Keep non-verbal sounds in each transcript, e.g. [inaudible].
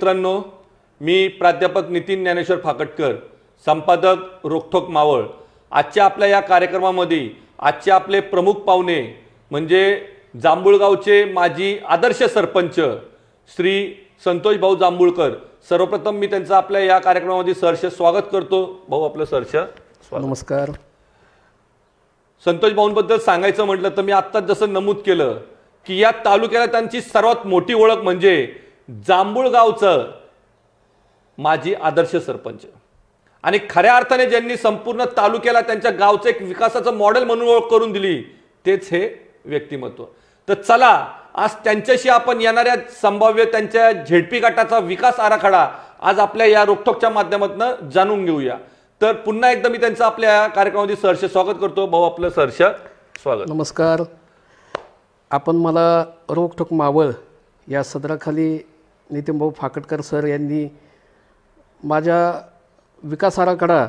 मित्रांनो मी प्राध्यापक नितीन ज्ञानेश्वर फाकटकर संपादक रोखठोक मावळ आजच्या आपल्या या कार्यक्रमामध्ये आजचे आपले प्रमुख पाहुणे म्हणजे जांभूळगावचे माजी आदर्श सरपंच श्री संतोष भाऊ जांभूळकर सर्वप्रथम मी त्यांचं आपल्या या कार्यक्रमामध्ये सहर्ष स्वागत करतो भाऊ आपलं सरश नमस्कार संतोष भाऊंबद्दल सांगायचं म्हटलं तर मी आत्ताच जसं नमूद केलं की या तालुक्याला त्यांची सर्वात मोठी ओळख म्हणजे जांभूळगावचं माझी आदर्श सरपंच आणि खऱ्या अर्थाने ज्यांनी संपूर्ण तालुक्याला त्यांच्या गावचं एक विकासाचं मॉडेल म्हणून ओळख करून दिली तेच हे व्यक्तिमत्व तर चला आज त्यांच्याशी आपण येणाऱ्या संभाव्य त्यांच्या झेडपी गटाचा विकास आराखडा आज आपल्या या रोखोकच्या माध्यमातून जाणून घेऊया तर पुन्हा एकदा मी त्यांचं आपल्या कार्यक्रमामध्ये सहर्ष स्वागत करतो भाऊ आपलं सहर्ष स्वागत नमस्कार आपण मला रोखोक मावळ या सदराखाली नितीनभाऊ फाकटकर सर यांनी माझ्या विकास आराखडा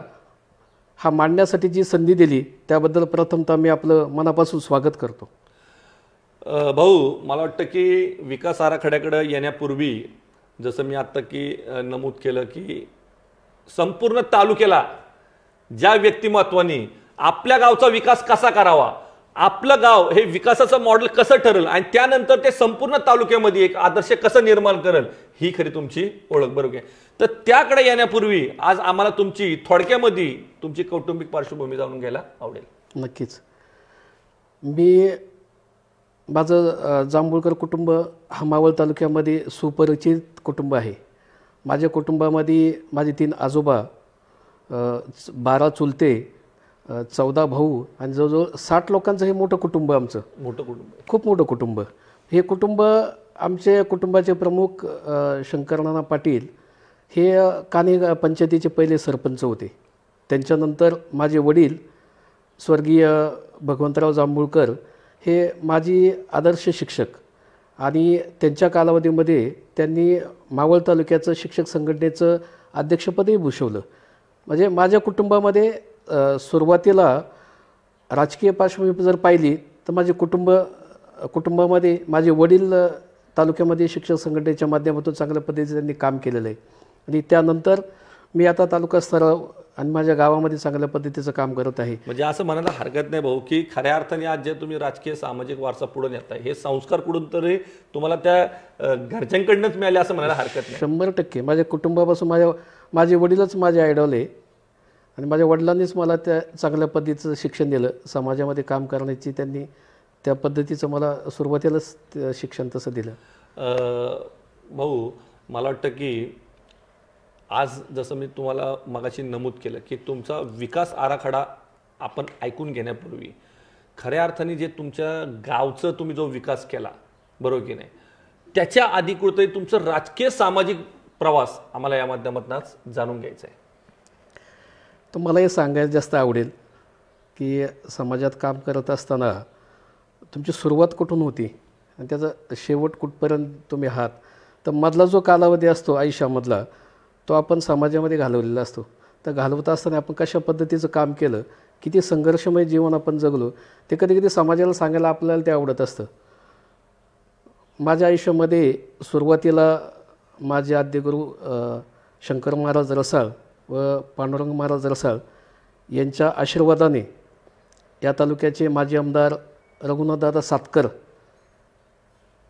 हा मांडण्यासाठी जी संधी दिली त्याबद्दल प्रथमतः मी आपलं मनापासून स्वागत करतो भाऊ मला वाटतं की विकास आराखड्याकडं येण्यापूर्वी जसं मी आत्ता की नमूद केलं की संपूर्ण तालुक्याला ज्या व्यक्तिमत्वानी आपल्या गावचा विकास कसा करावा आपलं गाव हे विकासाचं मॉडेल कसं ठरेल आणि त्यानंतर ते संपूर्ण तालुक्यामध्ये एक आदर्श कसं निर्माण करेल ही खरी तुमची ओळख बरोबर आहे तर त्याकडे येण्यापूर्वी आज आम्हाला तुमची थोडक्यामध्ये तुमची कौटुंबिक पार्श्वभूमी जाणून घ्यायला आवडेल नक्कीच मी माझं जांभूळकर कुटुंब हा मावळ तालुक्यामध्ये सुपरिचित कुटुंब आहे माझ्या कुटुंबामध्ये माझे तीन आजोबा बारा चुलते चौदा भाऊ आणि जवळजवळ साठ लोकांचं हे मोठं कुटुंब आमचं मोठं कुटुंब खूप मोठं कुटुंब हे कुटुंब आमचे कुटुंबाचे प्रमुख शंकरनाना पाटील हे काने पंचायतीचे पहिले सरपंच होते त्यांच्यानंतर माझे वडील स्वर्गीय भगवंतराव जांभूळकर हे माझी आदर्श शिक्षक आणि त्यांच्या कालावधीमध्ये त्यांनी मावळ तालुक्याचं शिक्षक संघटनेचं अध्यक्षपदही भूषवलं म्हणजे माझ्या कुटुंबामध्ये सुरुवातीला राजकीय पार्श्वभूमी जर पाहिली तर माझे कुटुंब कुटुंबामध्ये माझे वडील तालुक्यामध्ये शिक्षक संघटनेच्या माध्यमातून चांगल्या पद्धतीने त्यांनी काम केलेलं आहे आणि त्यानंतर मी आता तालुका स्तराव आणि माझ्या गावामध्ये चांगल्या पद्धतीचं काम करत आहे म्हणजे असं म्हणायला हरकत नाही भाऊ की खऱ्या अर्थाने आज जे तुम्ही राजकीय सामाजिक वारसा पुढे नेताय हे संस्कार कुठून तरी तुम्हाला त्या घरच्यांकडनंच मिळाले असं म्हणायला हरकत नाही शंभर टक्के माझ्या कुटुंबापासून माझ्या माझे वडीलच माझे आयडॉल आहे आणि माझ्या वडिलांनीच मला त्या चांगल्या पद्धतीचं शिक्षण दिलं समाजामध्ये काम करण्याची त्यांनी त्या पद्धतीचं मला सुरुवातीलाच शिक्षण तसं दिलं भाऊ मला वाटतं की आज जसं मी तुम्हाला मगाशी नमूद केलं की तुमचा विकास आराखडा आपण ऐकून घेण्यापूर्वी खऱ्या अर्थाने जे तुमच्या गावचं तुम्ही जो विकास केला बरोबर की नाही त्याच्या अधिकृतही तुमचं राजकीय सामाजिक प्रवास आम्हाला या माध्यमातूनच जाणून घ्यायचा आहे तर मला हे सांगायला जास्त आवडेल की समाजात काम करत असताना तुमची सुरुवात कुठून होती आणि त्याचा शेवट कुठपर्यंत तुम्ही आहात तर मधला जो कालावधी असतो आयुष्यामधला तो आपण समाजामध्ये घालवलेला असतो तर घालवत असताना आपण कशा पद्धतीचं काम केलं किती संघर्षमय जीवन आपण जगलो ते कधी कधी समाजाला सांगायला आपल्याला ते आवडत असतं माझ्या आयुष्यामध्ये सुरुवातीला माझे आद्यगुरू शंकर महाराज रसाळ व पांडुरंग महाराज रसाळ यांच्या आशीर्वादाने या तालुक्याचे माजी आमदार रघुनाथदादा सातकर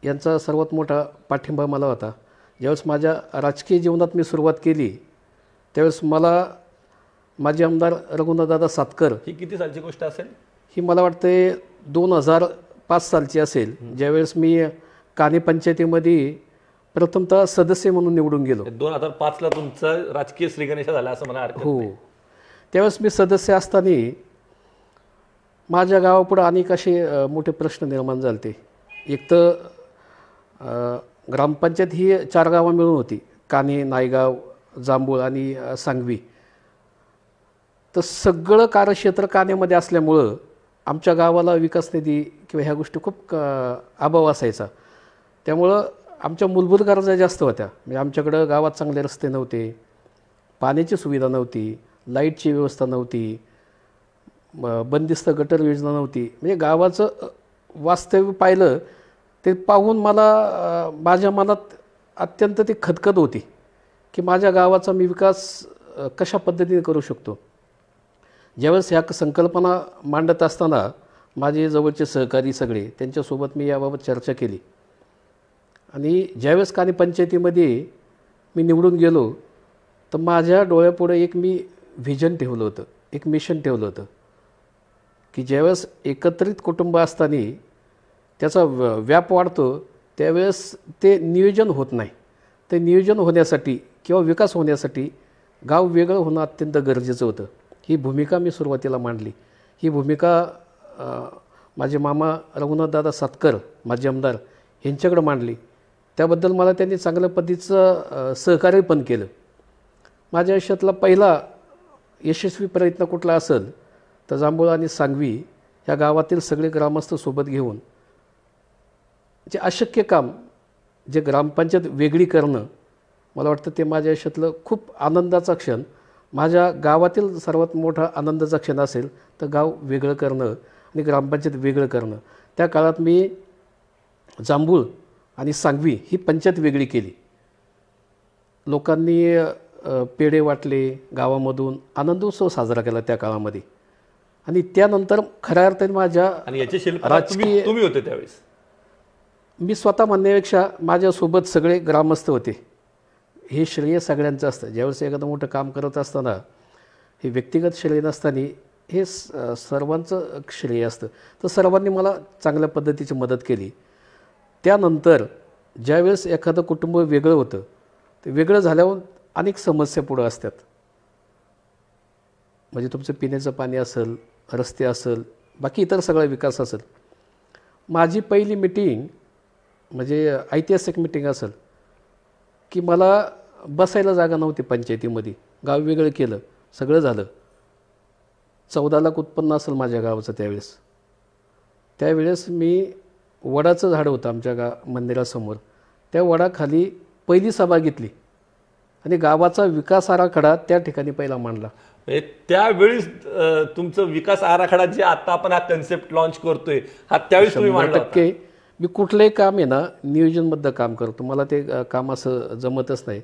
यांचा सर्वात मोठा पाठिंबा मला होता ज्यावेळेस माझ्या राजकीय जीवनात मी सुरुवात केली त्यावेळेस मला माजी आमदार रघुनाथदादा सातकर ही किती सालची गोष्ट असेल ही मला वाटते दोन हजार पाच सालची असेल ज्यावेळेस मी काने पंचायतीमध्ये प्रथमतः सदस्य म्हणून निवडून गेलो म्हणजे दोन हजार पाचला तुमचा राजकीय श्रीगणेशा झाला असं मला हो त्यावेळेस मी सदस्य असताना माझ्या गावापुढं अनेक असे मोठे प्रश्न निर्माण झाले एक तर ग्रामपंचायत ही चार गावं मिळून होती काने नायगाव जांभूळ आणि सांगवी तर सगळं कार्यक्षेत्र कानेमध्ये असल्यामुळं आमच्या गावाला विकास निधी किंवा ह्या गोष्टी खूप अभाव असायचा त्यामुळं आमच्या मूलभूत गरजा जास्त होत्या म्हणजे आमच्याकडं गावात चांगले रस्ते नव्हते पाण्याची सुविधा नव्हती लाईटची व्यवस्था नव्हती बंदिस्त गटर योजना नव्हती म्हणजे गावाचं वास्तव्य पाहिलं ते पाहून मला माझ्या मनात अत्यंत ती खदखद होती की माझ्या गावाचा मी विकास कशा पद्धतीने करू शकतो ज्यावेळेस ह्या संकल्पना मांडत असताना माझे जवळचे सहकारी सगळे त्यांच्यासोबत मी याबाबत चर्चा केली आणि ज्यावेळेस कानी पंचायतीमध्ये मी निवडून गेलो तर माझ्या डोळ्यापुढे एक मी व्हिजन ठेवलं होतं एक मिशन ठेवलं होतं की ज्यावेळेस एकत्रित कुटुंब असताना त्याचा व्याप वाढतो त्यावेळेस ते नियोजन होत नाही ते नियोजन होण्यासाठी किंवा विकास होण्यासाठी गाव वेगळं होणं अत्यंत गरजेचं होतं ही भूमिका मी सुरुवातीला मांडली ही भूमिका माझे मामा रघुनाथदादा सातकर माझे आमदार यांच्याकडं मांडली त्याबद्दल मला त्यांनी चांगल्या पद्धतीचं सहकार्य पण केलं माझ्या आयुष्यातला पहिला यशस्वी प्रयत्न कुठला असेल तर जांभूळ आणि सांगवी ह्या गावातील सगळे ग्रामस्थ सोबत घेऊन जे अशक्य काम जे ग्रामपंचायत वेगळी करणं मला वाटतं ते माझ्या आयुष्यातलं खूप आनंदाचा क्षण माझ्या गावातील सर्वात मोठा आनंदाचा क्षण असेल तर गाव वेगळं करणं आणि ग्रामपंचायत वेगळं करणं त्या काळात मी जांभूळ आणि सांगवी ही पंचायत वेगळी केली लोकांनी पेढे वाटले गावामधून आनंदोत्सव साजरा केला त्या काळामध्ये आणि त्यानंतर खऱ्या अर्थाने माझ्या आणि याचे राजकीय तुम्ही होते त्यावेळेस मी स्वतः म्हणण्यापेक्षा माझ्यासोबत सगळे ग्रामस्थ होते हे श्रेय सगळ्यांचं असतं ज्यावेळेस एखादं मोठं काम करत असताना हे व्यक्तिगत श्रेय नसताना हे सर्वांचं श्रेय असतं तर सर्वांनी मला चांगल्या पद्धतीची मदत केली त्यानंतर ज्यावेळेस एखादं कुटुंब वेगळं होतं ते वेगळं झाल्यावर अनेक समस्या पुढं असतात म्हणजे तुमचं पिण्याचं पाणी असेल रस्ते असेल बाकी इतर सगळा विकास असेल माझी पहिली मिटिंग म्हणजे ऐतिहासिक मिटिंग असेल की मला बसायला जागा नव्हती पंचायतीमध्ये गाव वेगळं केलं सगळं झालं चौदा लाख उत्पन्न असेल माझ्या गावाचं त्यावेळेस त्यावेळेस मी वडाचं झाड होतं आमच्या गा मंदिरासमोर त्या वडाखाली पहिली सभा घेतली आणि गावाचा विकास आराखडा त्या ठिकाणी पहिला मांडला म्हणजे त्यावेळीच तुमचं विकास आराखडा जे आता आपण हा कन्सेप्ट लॉन्च करतोय हा त्यावेळेस तुम्ही टक्के मी कुठलंही काम आहे ना नियोजनबद्ध काम करतो मला ते काम असं जमतच नाही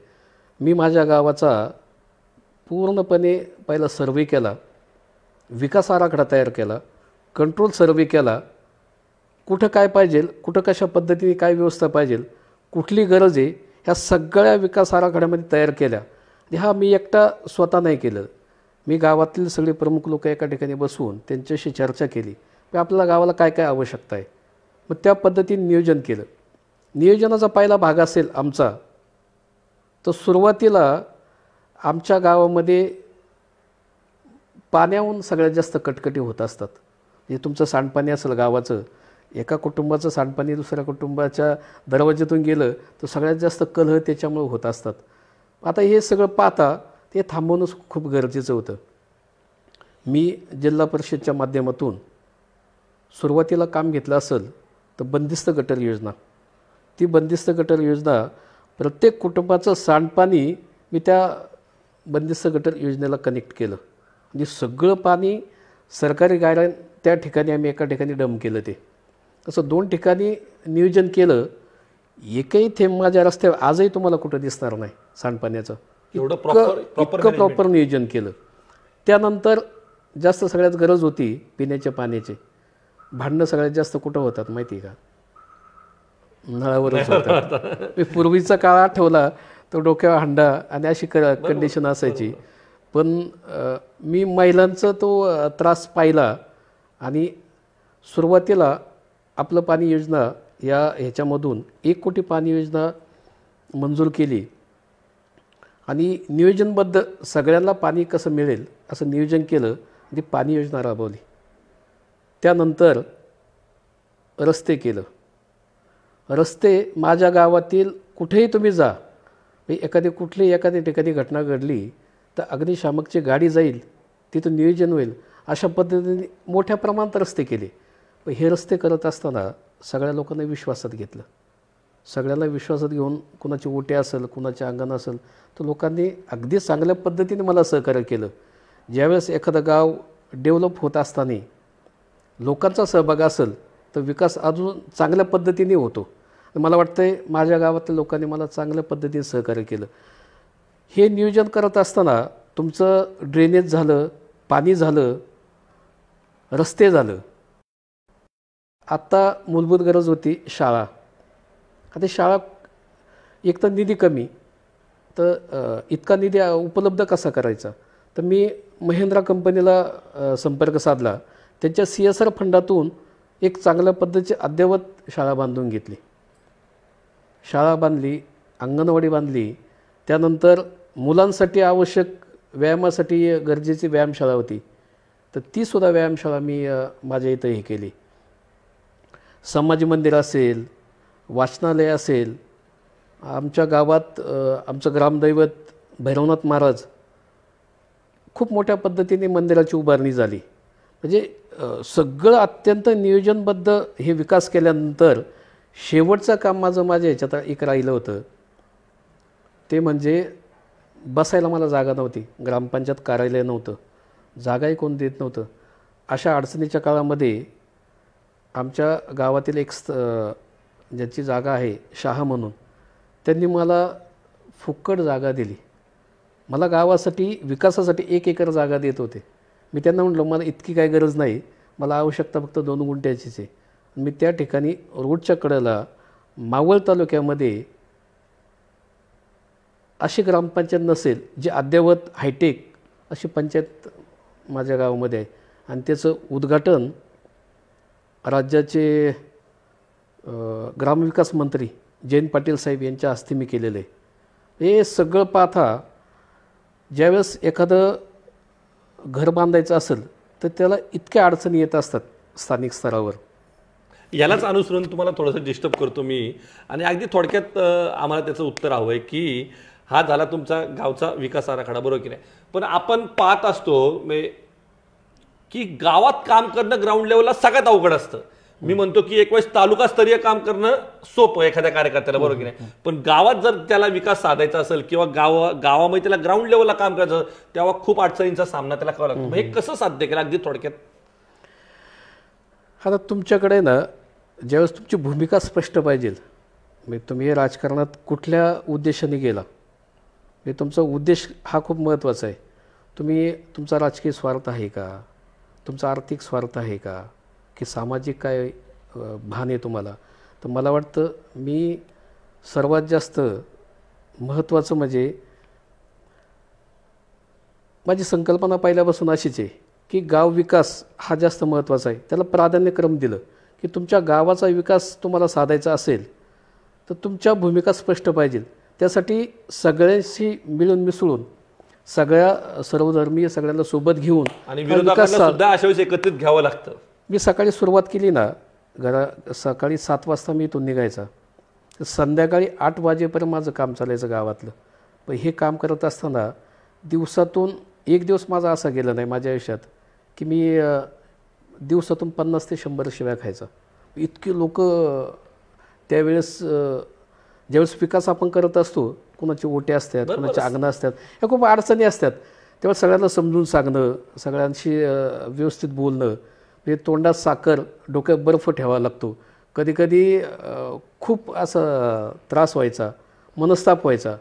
मी माझ्या गावाचा पूर्णपणे पहिला सर्वे केला विकास आराखडा तयार केला कंट्रोल सर्वे केला कुठं काय पाहिजे कुठं कशा पद्धतीने काय व्यवस्था पाहिजे कुठली गरज आहे ह्या सगळ्या विकास आराखड्यामध्ये तयार केल्या हा मी एकटा स्वतः नाही केलं मी गावातील सगळे प्रमुख लोक एका ठिकाणी बसवून त्यांच्याशी चर्चा केली की आपल्याला गावाला काय काय आवश्यकता आहे मग त्या पद्धतीने नियोजन केलं नियोजनाचा पहिला भाग असेल आमचा तर सुरुवातीला आमच्या गावामध्ये पाण्याहून सगळ्यात जास्त कटकटी होत असतात म्हणजे तुमचं सांडपाणी असेल गावाचं एका कुटुंबाचं सांडपाणी दुसऱ्या कुटुंबाच्या दरवाज्यातून गेलं तर सगळ्यात जास्त कलह त्याच्यामुळे होत असतात आता हे सगळं पाहता ते थांबवणंच खूप गरजेचं होतं मी जिल्हा परिषदच्या माध्यमातून सुरुवातीला काम घेतलं असेल तर बंदिस्त गटर योजना ती बंदिस्त गटर योजना प्रत्येक कुटुंबाचं सांडपाणी मी त्या बंदिस्त गटर योजनेला कनेक्ट केलं म्हणजे सगळं पाणी सरकारी गाड्या त्या ठिकाणी आम्ही एका ठिकाणी डम केलं ते तसं दोन ठिकाणी नियोजन केलं एकही थेंब माझ्या रस्त्यावर आजही तुम्हाला कुठं दिसणार नाही सांडपाण्याचं एवढं इतकं प्रॉपर नियोजन केलं त्यानंतर जास्त सगळ्यात गरज होती पिण्याच्या पाण्याची भांडणं सगळ्यात जास्त कुठं होतात माहिती आहे का नळावर मी पूर्वीचा काळ आठवला तो डोक्यावर हांडा आणि अशी क कंडिशन असायची पण मी महिलांचा तो त्रास पाहिला आणि सुरुवातीला आपलं पाणी योजना या ह्याच्यामधून एक कोटी पाणी योजना मंजूर केली आणि नियोजनबद्ध सगळ्यांना पाणी कसं मिळेल असं नियोजन केलं आणि पाणी योजना राबवली त्यानंतर रस्ते केलं रस्ते माझ्या गावातील कुठेही तुम्ही जा म्हणजे एखादी कुठली एखादी ठिकाणी घटना घडली तर अग्निशामकची गाडी जाईल तिथं नियोजन होईल अशा पद्धतीने मोठ्या प्रमाणात रस्ते केले पण हे रस्ते करत असताना सगळ्या लोकांना विश्वासात घेतलं सगळ्याला विश्वासात घेऊन कुणाची ओटे असेल कुणाच्या अंगण असेल तर लोकांनी अगदी चांगल्या पद्धतीने मला सहकार्य केलं ज्यावेळेस एखादं गाव डेव्हलप होत असताना लोकांचा सहभाग असेल तर विकास अजून चांगल्या पद्धतीने होतो मला वाटतं माझ्या गावातल्या लोकांनी मला चांगल्या पद्धतीने सहकार्य केलं हे नियोजन करत असताना तुमचं ड्रेनेज झालं पाणी झालं रस्ते झालं आत्ता मूलभूत गरज होती शाळा आता शाळा एक तर निधी कमी तर इतका निधी उपलब्ध कसा करायचा तर मी महिंद्रा कंपनीला संपर्क साधला त्यांच्या सी एस आर फंडातून एक चांगल्या पद्धतीची अद्ययावत शाळा बांधून घेतली शाळा बांधली अंगणवाडी बांधली त्यानंतर मुलांसाठी आवश्यक व्यायामासाठी गरजेची व्यायामशाळा होती तर तीसुद्धा व्यायामशाळा मी माझ्या इथं हे केली समाज मंदिर असेल वाचनालय असेल आमच्या गावात आमचं ग्रामदैवत भैरवनाथ महाराज खूप मोठ्या पद्धतीने मंदिराची उभारणी झाली म्हणजे सगळं अत्यंत नियोजनबद्ध हे विकास केल्यानंतर शेवटचं काम माझं माझ्या ह्याच्यात एक राहिलं होतं ते म्हणजे बसायला मला जागा नव्हती ग्रामपंचायत कार्यालय नव्हतं जागाही कोण देत नव्हतं अशा अडचणीच्या काळामध्ये आमच्या गावातील एक स्त ज्याची जागा आहे शाह म्हणून त्यांनी मला फुक्कड जागा दिली मला गावासाठी विकासासाठी एक एकर जागा देत होते मी त्यांना म्हटलं मला इतकी काय गरज नाही मला आवश्यकता फक्त दोन गुंठ्याचीच आहे मी त्या ठिकाणी रोडच्या कडेला मावळ तालुक्यामध्ये अशी ग्रामपंचायत नसेल जी अद्ययावत हायटेक अशी पंचायत माझ्या गावामध्ये आहे आणि त्याचं उद्घाटन राज्याचे ग्रामविकास मंत्री जयंत पाटील साहेब यांच्या हस्ते मी केलेलं आहे हे सगळं पाहता ज्यावेळेस एखादं घर बांधायचं असेल तर त्याला इतक्या अडचणी येत असतात स्थानिक स्तरावर यालाच अनुसरून तुम्हाला थोडंसं डिस्टर्ब करतो मी आणि अगदी थोडक्यात आम्हाला त्याचं उत्तर हवं आहे की हा झाला तुमचा गावचा विकास आराखडा बरोबर की नाही पण आपण पाहत असतो म्हणजे की गावात काम करणं ग्राउंड लेवलला सगळ्यात अवघड असतं मी म्हणतो की एक वेळेस तालुकास्तरीय काम करणं सोपं एखाद्या कार्यकर्त्याला बरोबर की नाही पण गावात जर त्याला विकास साधायचा असेल किंवा गाव गावामध्ये त्याला ग्राउंड लेवलला काम करायचं तेव्हा खूप अडचणींचा सामना त्याला करावा लागतो हे कसं साध्य केलं अगदी थोडक्यात आता तुमच्याकडे ना ज्यावेळेस तुमची भूमिका स्पष्ट पाहिजे म्हणजे तुम्ही राजकारणात कुठल्या उद्देशाने गेला म्हणजे तुमचा उद्देश हा खूप महत्त्वाचा आहे तुम्ही तुमचा राजकीय स्वार्थ आहे का तुमचा आर्थिक स्वार्थ आहे का की सामाजिक काय भान आहे तुम्हाला तर मला वाटतं मी सर्वात जास्त महत्त्वाचं म्हणजे माझी संकल्पना पहिल्यापासून अशीच आहे की गाव विकास हा जास्त महत्त्वाचा आहे त्याला प्राधान्यक्रम दिलं की तुमच्या गावाचा विकास तुम्हाला साधायचा असेल तर तुमच्या भूमिका स्पष्ट पाहिजे त्यासाठी सगळ्यांशी मिळून मिसळून सगळ्या सर्वधर्मीय सगळ्यांना सोबत घेऊन आणि सुद्धा एकत्रित घ्यावं लागतं मी सकाळी सुरुवात केली ना घरा सकाळी सात वाजता मी इथून निघायचा संध्याकाळी आठ वाजेपर्यंत माझं काम चालायचं गावातलं पण हे काम करत असताना दिवसातून एक दिवस माझा असा गेला नाही माझ्या आयुष्यात की मी दिवसातून पन्नास ते शंभर शिव्या खायचा इतकी लोक त्यावेळेस ज्यावेळेस विकास आपण करत असतो कुणाची ओटे असतात कुणाच्या अंगणं असतात ह्या खूप अडचणी असतात तेव्हा सगळ्यांना समजून सांगणं सगळ्यांशी व्यवस्थित बोलणं म्हणजे तोंडात साखर डोक्यात बर्फ ठेवावा लागतो कधीकधी खूप असा त्रास व्हायचा मनस्ताप व्हायचा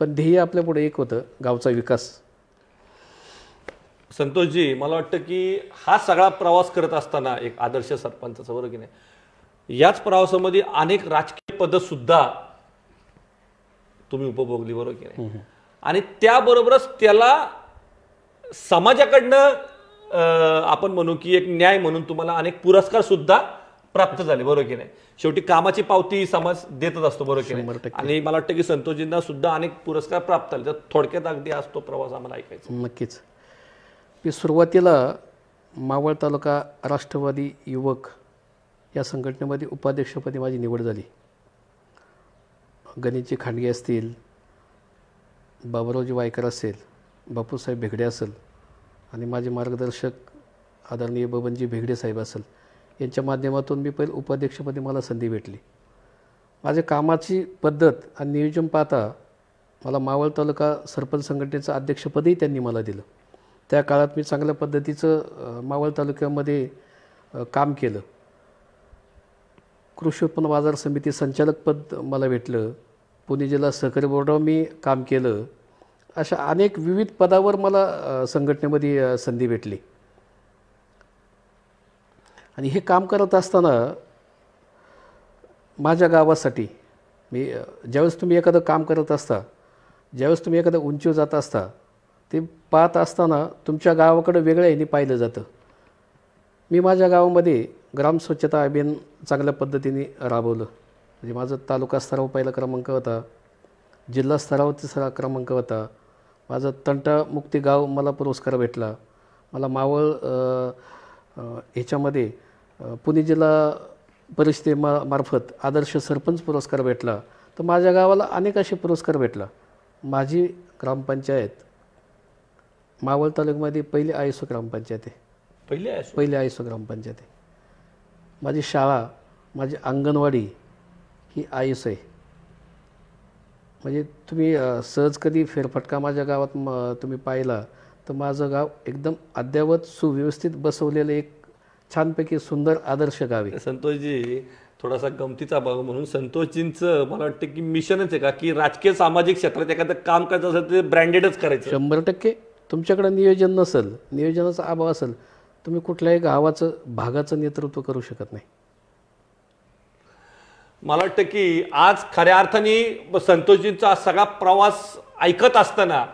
पण ध्येय आपल्यापुढे एक होतं गावचा विकास संतोषजी मला वाटतं की हा सगळा प्रवास करत असताना एक आदर्श सरपंचाचा वर्ग नाही याच प्रवासामध्ये अनेक राजकीय पद सुद्धा तुम्ही उपभोगली बरोबर की नाही आणि त्याबरोबरच त्याला समाजाकडनं आपण म्हणू की एक न्याय म्हणून तुम्हाला अनेक पुरस्कार सुद्धा प्राप्त झाले बरोबर की नाही शेवटी कामाची पावती समाज देतच असतो बरोबर की नाही आणि मला वाटतं की संतोषजींना सुद्धा अनेक पुरस्कार प्राप्त झाले तर थोडक्यात अगदी असतो प्रवास आम्हाला ऐकायचा नक्कीच मी सुरुवातीला मावळ तालुका राष्ट्रवादी युवक या संघटनेमध्ये उपाध्यक्षपदी माझी निवड झाली गणेशजी खांडगे असतील बाबरावजी वायकर असेल बापूसाहेब भेगडे असेल आणि माझे मार्गदर्शक आदरणीय बबनजी भेगडे साहेब असेल यांच्या माध्यमातून मी पहिले उपाध्यक्षपदे मला संधी भेटली माझ्या कामाची पद्धत आणि नियोजन पाहता मला मावळ तालुका सरपंच संघटनेचं अध्यक्षपदही त्यांनी मला दिलं त्या काळात मी चांगल्या पद्धतीचं मावळ तालुक्यामध्ये काम केलं कृषी उत्पन्न बाजार समिती संचालकपद मला भेटलं पुणे जिल्हा सहकारी बोर्डावर मी काम केलं अशा अनेक विविध पदावर मला संघटनेमध्ये संधी भेटली आणि हे काम करत असताना माझ्या गावासाठी मी ज्यावेळेस तुम्ही एखादं काम करत असता ज्यावेळेस तुम्ही एखादं उंचीवर जात असता ते पाहत असताना तुमच्या गावाकडं वेगळ्या ह्याने पाहिलं जातं मी माझ्या गावामध्ये ग्राम स्वच्छता अभियान चांगल्या पद्धतीने राबवलं म्हणजे माझं तालुका स्तरावर पहिला क्रमांक होता जिल्हा स्तरावर तिसरा क्रमांक होता माझं तंटामुक्ती गाव मला पुरस्कार भेटला मला मावळ ह्याच्यामध्ये पुणे जिल्हा परिषदेमा मार्फत आदर्श सरपंच पुरस्कार भेटला तर माझ्या गावाला अनेक असे पुरस्कार भेटला माझी ग्रामपंचायत मावळ तालुक्यामध्ये पहिली आयसो ग्रामपंचायत आहे पहिली आयसो पहिली आयसो ग्रामपंचायत आहे माझी शाळा माझी अंगणवाडी ही आईस आहे म्हणजे तुम्ही सहज कधी फेरफटका माझ्या गावात म तुम्ही पाहिला तर माझं गाव एकदम अद्यावत सुव्यवस्थित बसवलेलं एक छानपैकी सुंदर आदर्श गाव आहे संतोषजी थोडासा गमतीचा भाग म्हणून संतोषजींचं मला वाटतं की मिशनच आहे का की राजकीय सामाजिक क्षेत्रात एखादं काम करायचं असेल ते ब्रँडेडच करायचं शंभर टक्के तुमच्याकडे नियोजन नसेल नियोजनाचा अभाव असेल तुम्ही कुठल्याही गावाचं भागाचं नेतृत्व करू शकत नाही मला वाटतं की आज खऱ्या अर्थाने संतोषजींचा सगळा प्रवास ऐकत असताना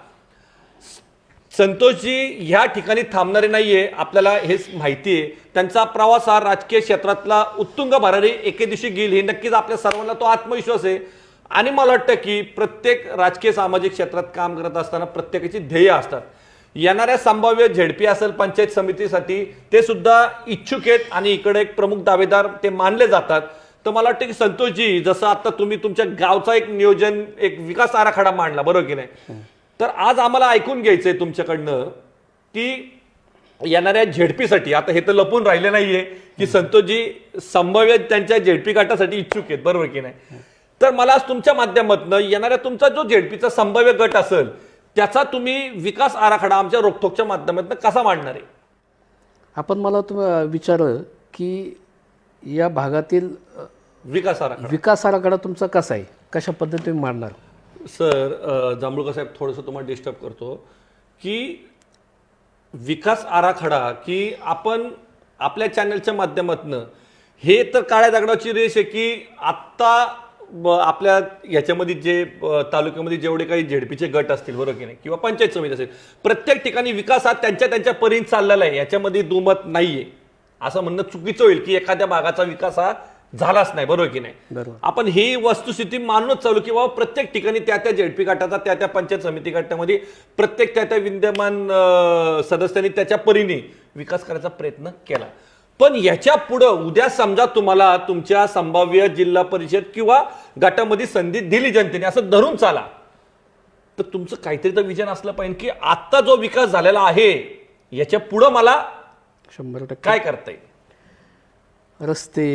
संतोषजी ह्या ठिकाणी थांबणारे नाहीये आपल्याला हेच माहिती आहे त्यांचा प्रवास हा राजकीय क्षेत्रातला उत्तुंग भरारी एके दिवशी गेल हे नक्कीच आपल्या सर्वांना तो आत्मविश्वास आहे आणि मला वाटतं की प्रत्येक राजकीय सामाजिक क्षेत्रात काम करत असताना प्रत्येकाची ध्येय असतात येणाऱ्या संभाव्य झेडपी असेल पंचायत समितीसाठी ते सुद्धा इच्छुक आहेत आणि इकडे एक प्रमुख दावेदार ते मानले जातात तर मला वाटतं की संतोषजी जसं आता तुम्ही तुमच्या गावचा एक नियोजन एक विकास आराखडा मांडला बरोबर की नाही तर आज आम्हाला ऐकून घ्यायचंय तुमच्याकडनं की येणाऱ्या झेडपीसाठी आता हे तर लपून राहिले नाहीये की संतोषजी संभाव्य त्यांच्या झेडपी गटासाठी इच्छुक आहेत बरोबर की नाही तर मला आज तुमच्या माध्यमातून येणाऱ्या तुमचा जो झेडपीचा संभाव्य गट असेल त्याचा तुम्ही विकास आराखडा आमच्या रोखोकच्या माध्यमातून कसा मांडणार आहे आपण मला तुम्ही विचारलं की या भागातील विकास आराखडा विकास आराखडा तुमचा कसा आहे कशा पद्धतीने मांडणार सर जांभुळकर साहेब थोडंसं तुम्हाला डिस्टर्ब करतो की विकास आराखडा की आपण आपल्या चॅनलच्या माध्यमातनं हे तर काळ्या दगडाची रेष आहे की आत्ता आपल्या ह्याच्यामध्ये जे तालुक्यामध्ये जेवढे काही झेडपीचे गट असतील बरोबर की नाही किंवा पंचायत समिती असेल प्रत्येक ठिकाणी विकास हा त्यांच्या त्यांच्या परीने चाललेला आहे याच्यामध्ये दुमत नाहीये असं म्हणणं चुकीचं होईल की एखाद्या भागाचा विकास हा झालाच नाही बरोबर की नाही आपण ही वस्तुस्थिती मानूनच चालू की बाबा प्रत्येक ठिकाणी त्या त्या झेडपी गटाचा त्या त्या पंचायत समिती गटामध्ये प्रत्येक त्या त्या विद्यमान सदस्यांनी त्याच्या परीने विकास करायचा प्रयत्न केला पण याच्या पुढं उद्या समजा तुम्हाला तुमच्या संभाव्य जिल्हा परिषद किंवा गटामध्ये संधी दिली जनतेने असं धरून चाला तर तुमचं काहीतरी तर विजन असलं पाहिजे की आत्ता जो विकास झालेला आहे याच्या पुढं मला शंभर टक्के काय करता येईल रस्ते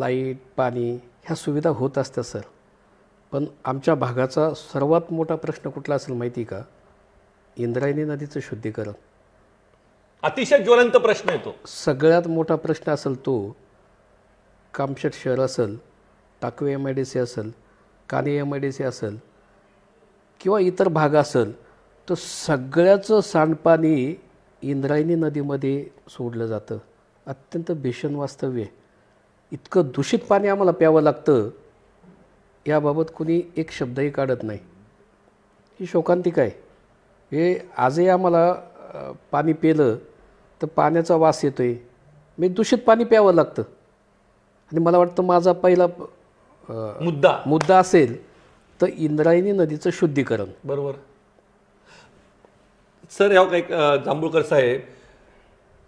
लाईट पाणी ह्या सुविधा होत असत्या सर पण आमच्या भागाचा सर्वात मोठा प्रश्न कुठला असेल माहिती का इंद्रायणी नदीचं शुद्धीकरण अतिशय ज्वलंत प्रश्न येतो सगळ्यात मोठा प्रश्न असेल तो कामशेट शहर असेल Takwe M I D C असेल काने एम आय डी सी असेल किंवा इतर भाग असेल तर सगळ्याचं सांडपाणी इंद्रायणी नदीमध्ये सोडलं जातं अत्यंत भीषण वास्तव्य इतकं दूषित पाणी आम्हाला प्यावं लागतं याबाबत कुणी एक शब्दही काढत नाही ही शोकांतिका आहे हे आजही आम्हाला पाणी पेलं तर पाण्याचा वास येतो आहे मी दूषित पाणी प्यावं लागतं आणि मला वाटतं माझा पहिला मुद्दा मुद्दा असेल तर इंद्रायणी नदीचं शुद्धीकरण बरोबर सर या काही जांभूळकर साहेब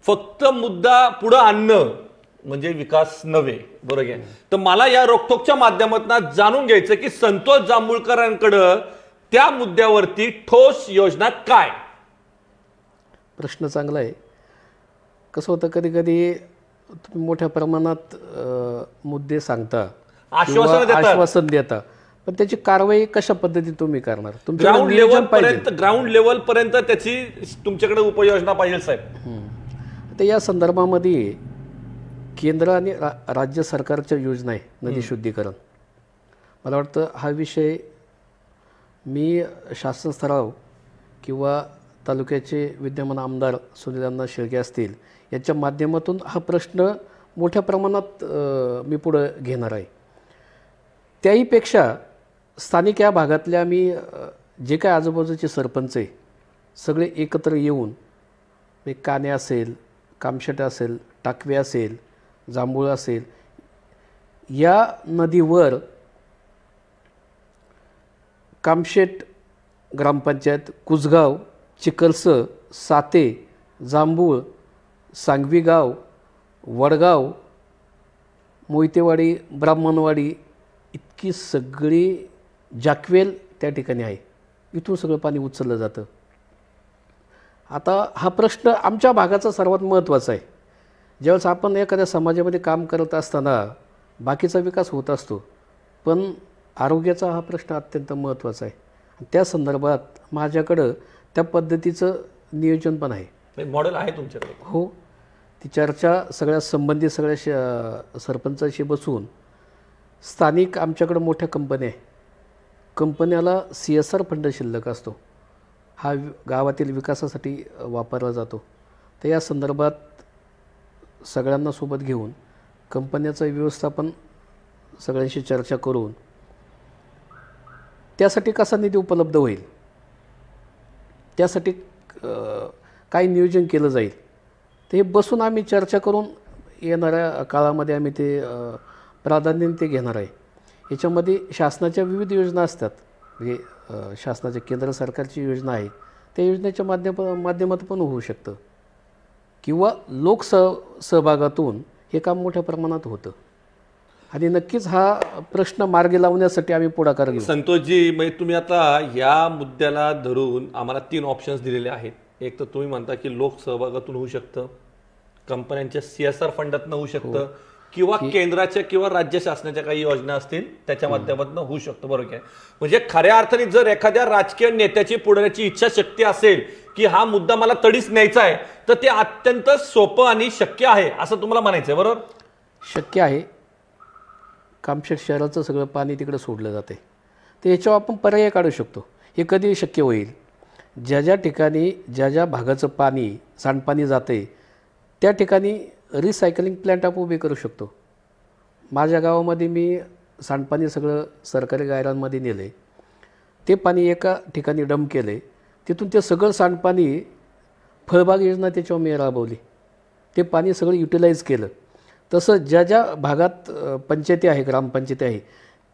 फक्त मुद्दा पुढं आणणं म्हणजे विकास नव्हे बरोबर तर मला या रोखोकच्या माध्यमातून जाणून घ्यायचं की संतोष जांभूळकरांकडं त्या मुद्द्यावरती ठोस योजना काय प्रश्न चांगला आहे कसं होतं कधी कधी तुम्ही मोठ्या प्रमाणात मुद्दे सांगता आश्वासन देता पण त्याची कारवाई कशा पद्धतीने तुम्ही करणार ग्राउंड लेवल पर्यंत ग्राउंड लेवल पर्यंत त्याची तुमच्याकडे उपयोजना पाहिजे साहेब तर या संदर्भामध्ये केंद्र आणि रा, राज्य सरकारच्या योजना आहे नदी शुद्धीकरण मला वाटतं हा विषय मी शासन स्तराव किंवा तालुक्याचे विद्यमान आमदार सुनील अण्णा शेळके असतील याच्या माध्यमातून हा प्रश्न मोठ्या प्रमाणात मी पुढं घेणार आहे त्याहीपेक्षा स्थानिक या भागातल्या मी जे काय आजूबाजूचे सरपंच आहे सगळे एकत्र येऊन मी म्हणजे काने असेल कामशेट असेल टाकवे असेल जांभूळ असेल या नदीवर कामशेट ग्रामपंचायत कुजगाव चिकलसं साते जांभूळ सांगवी गाव वडगाव मोहितेवाडी ब्राह्मणवाडी इतकी सगळी जाकवेल त्या ठिकाणी आहे इथून सगळं पाणी उचललं जातं आता हा प्रश्न आमच्या भागाचा सर्वात महत्त्वाचा आहे ज्यावेळेस आपण एखाद्या समाजामध्ये काम करत असताना बाकीचा विकास होत असतो पण आरोग्याचा हा प्रश्न अत्यंत महत्त्वाचा आहे त्या संदर्भात माझ्याकडं त्या पद्धतीचं नियोजन पण आहे मॉडेल आहे तुमच्याकडे हो ती चर्चा सगळ्या संबंधित सगळ्या श सरपंचाशी बसून स्थानिक आमच्याकडं मोठ्या कंपन्या आहे कंपन्याला सी एस आर फंड शिल्लक असतो हा गावातील विकासासाठी वापरला जातो तर या संदर्भात सगळ्यांना सोबत घेऊन कंपन्याचं व्यवस्थापन सगळ्यांशी चर्चा करून त्यासाठी कसा निधी उपलब्ध होईल त्यासाठी काय नियोजन केलं जाईल ते बसून आम्ही चर्चा करून येणाऱ्या काळामध्ये आम्ही ते प्राधान्य ते घेणार आहे याच्यामध्ये शासनाच्या विविध योजना असतात म्हणजे शासनाच्या केंद्र सरकारची योजना आहे त्या योजनेच्या माध्यम माध्यमात पण होऊ शकतं किंवा लोकसह सहभागातून हे काम मोठ्या प्रमाणात होतं आणि नक्कीच हा प्रश्न मार्गी लावण्यासाठी आम्ही पुढाकार घेऊ संतोषजी म्हणजे तुम्ही आता या मुद्द्याला धरून आम्हाला तीन ऑप्शन्स दिलेले आहेत एक तर तुम्ही म्हणता की लोकसहभागातून होऊ शकतं कंपन्यांच्या सीएसआर फंडातून होऊ शकतं हो. किंवा केंद्राच्या किंवा राज्य शासनाच्या काही योजना असतील त्याच्या माध्यमातून होऊ शकतो बरोबर आहे म्हणजे खऱ्या अर्थाने जर एखाद्या राजकीय नेत्याची पुढण्याची इच्छाशक्ती असेल की हा मुद्दा मला तडीच न्यायचा आहे तर ते अत्यंत सोपं आणि शक्य आहे असं तुम्हाला म्हणायचं आहे बरोबर शक्य आहे कामशेठ शहराचं सगळं पाणी तिकडे सोडलं जाते तर याच्यावर आपण पर्याय काढू शकतो हे कधी शक्य होईल ज्या ज्या ठिकाणी ज्या ज्या भागाचं पाणी सांडपाणी जाते त्या ठिकाणी रिसायकलिंग प्लॅन्ट आपण उभे करू शकतो माझ्या गावामध्ये मी सांडपाणी सगळं सरकारी गायरांमध्ये नेले ते पाणी एका ठिकाणी डंप केले तिथून ते सगळं सांडपाणी फळबाग योजना त्याच्यावर मी राबवली ते पाणी सगळं युटिलाइज केलं तसं ज्या ज्या भागात पंचायती आहे ग्रामपंचायती आहे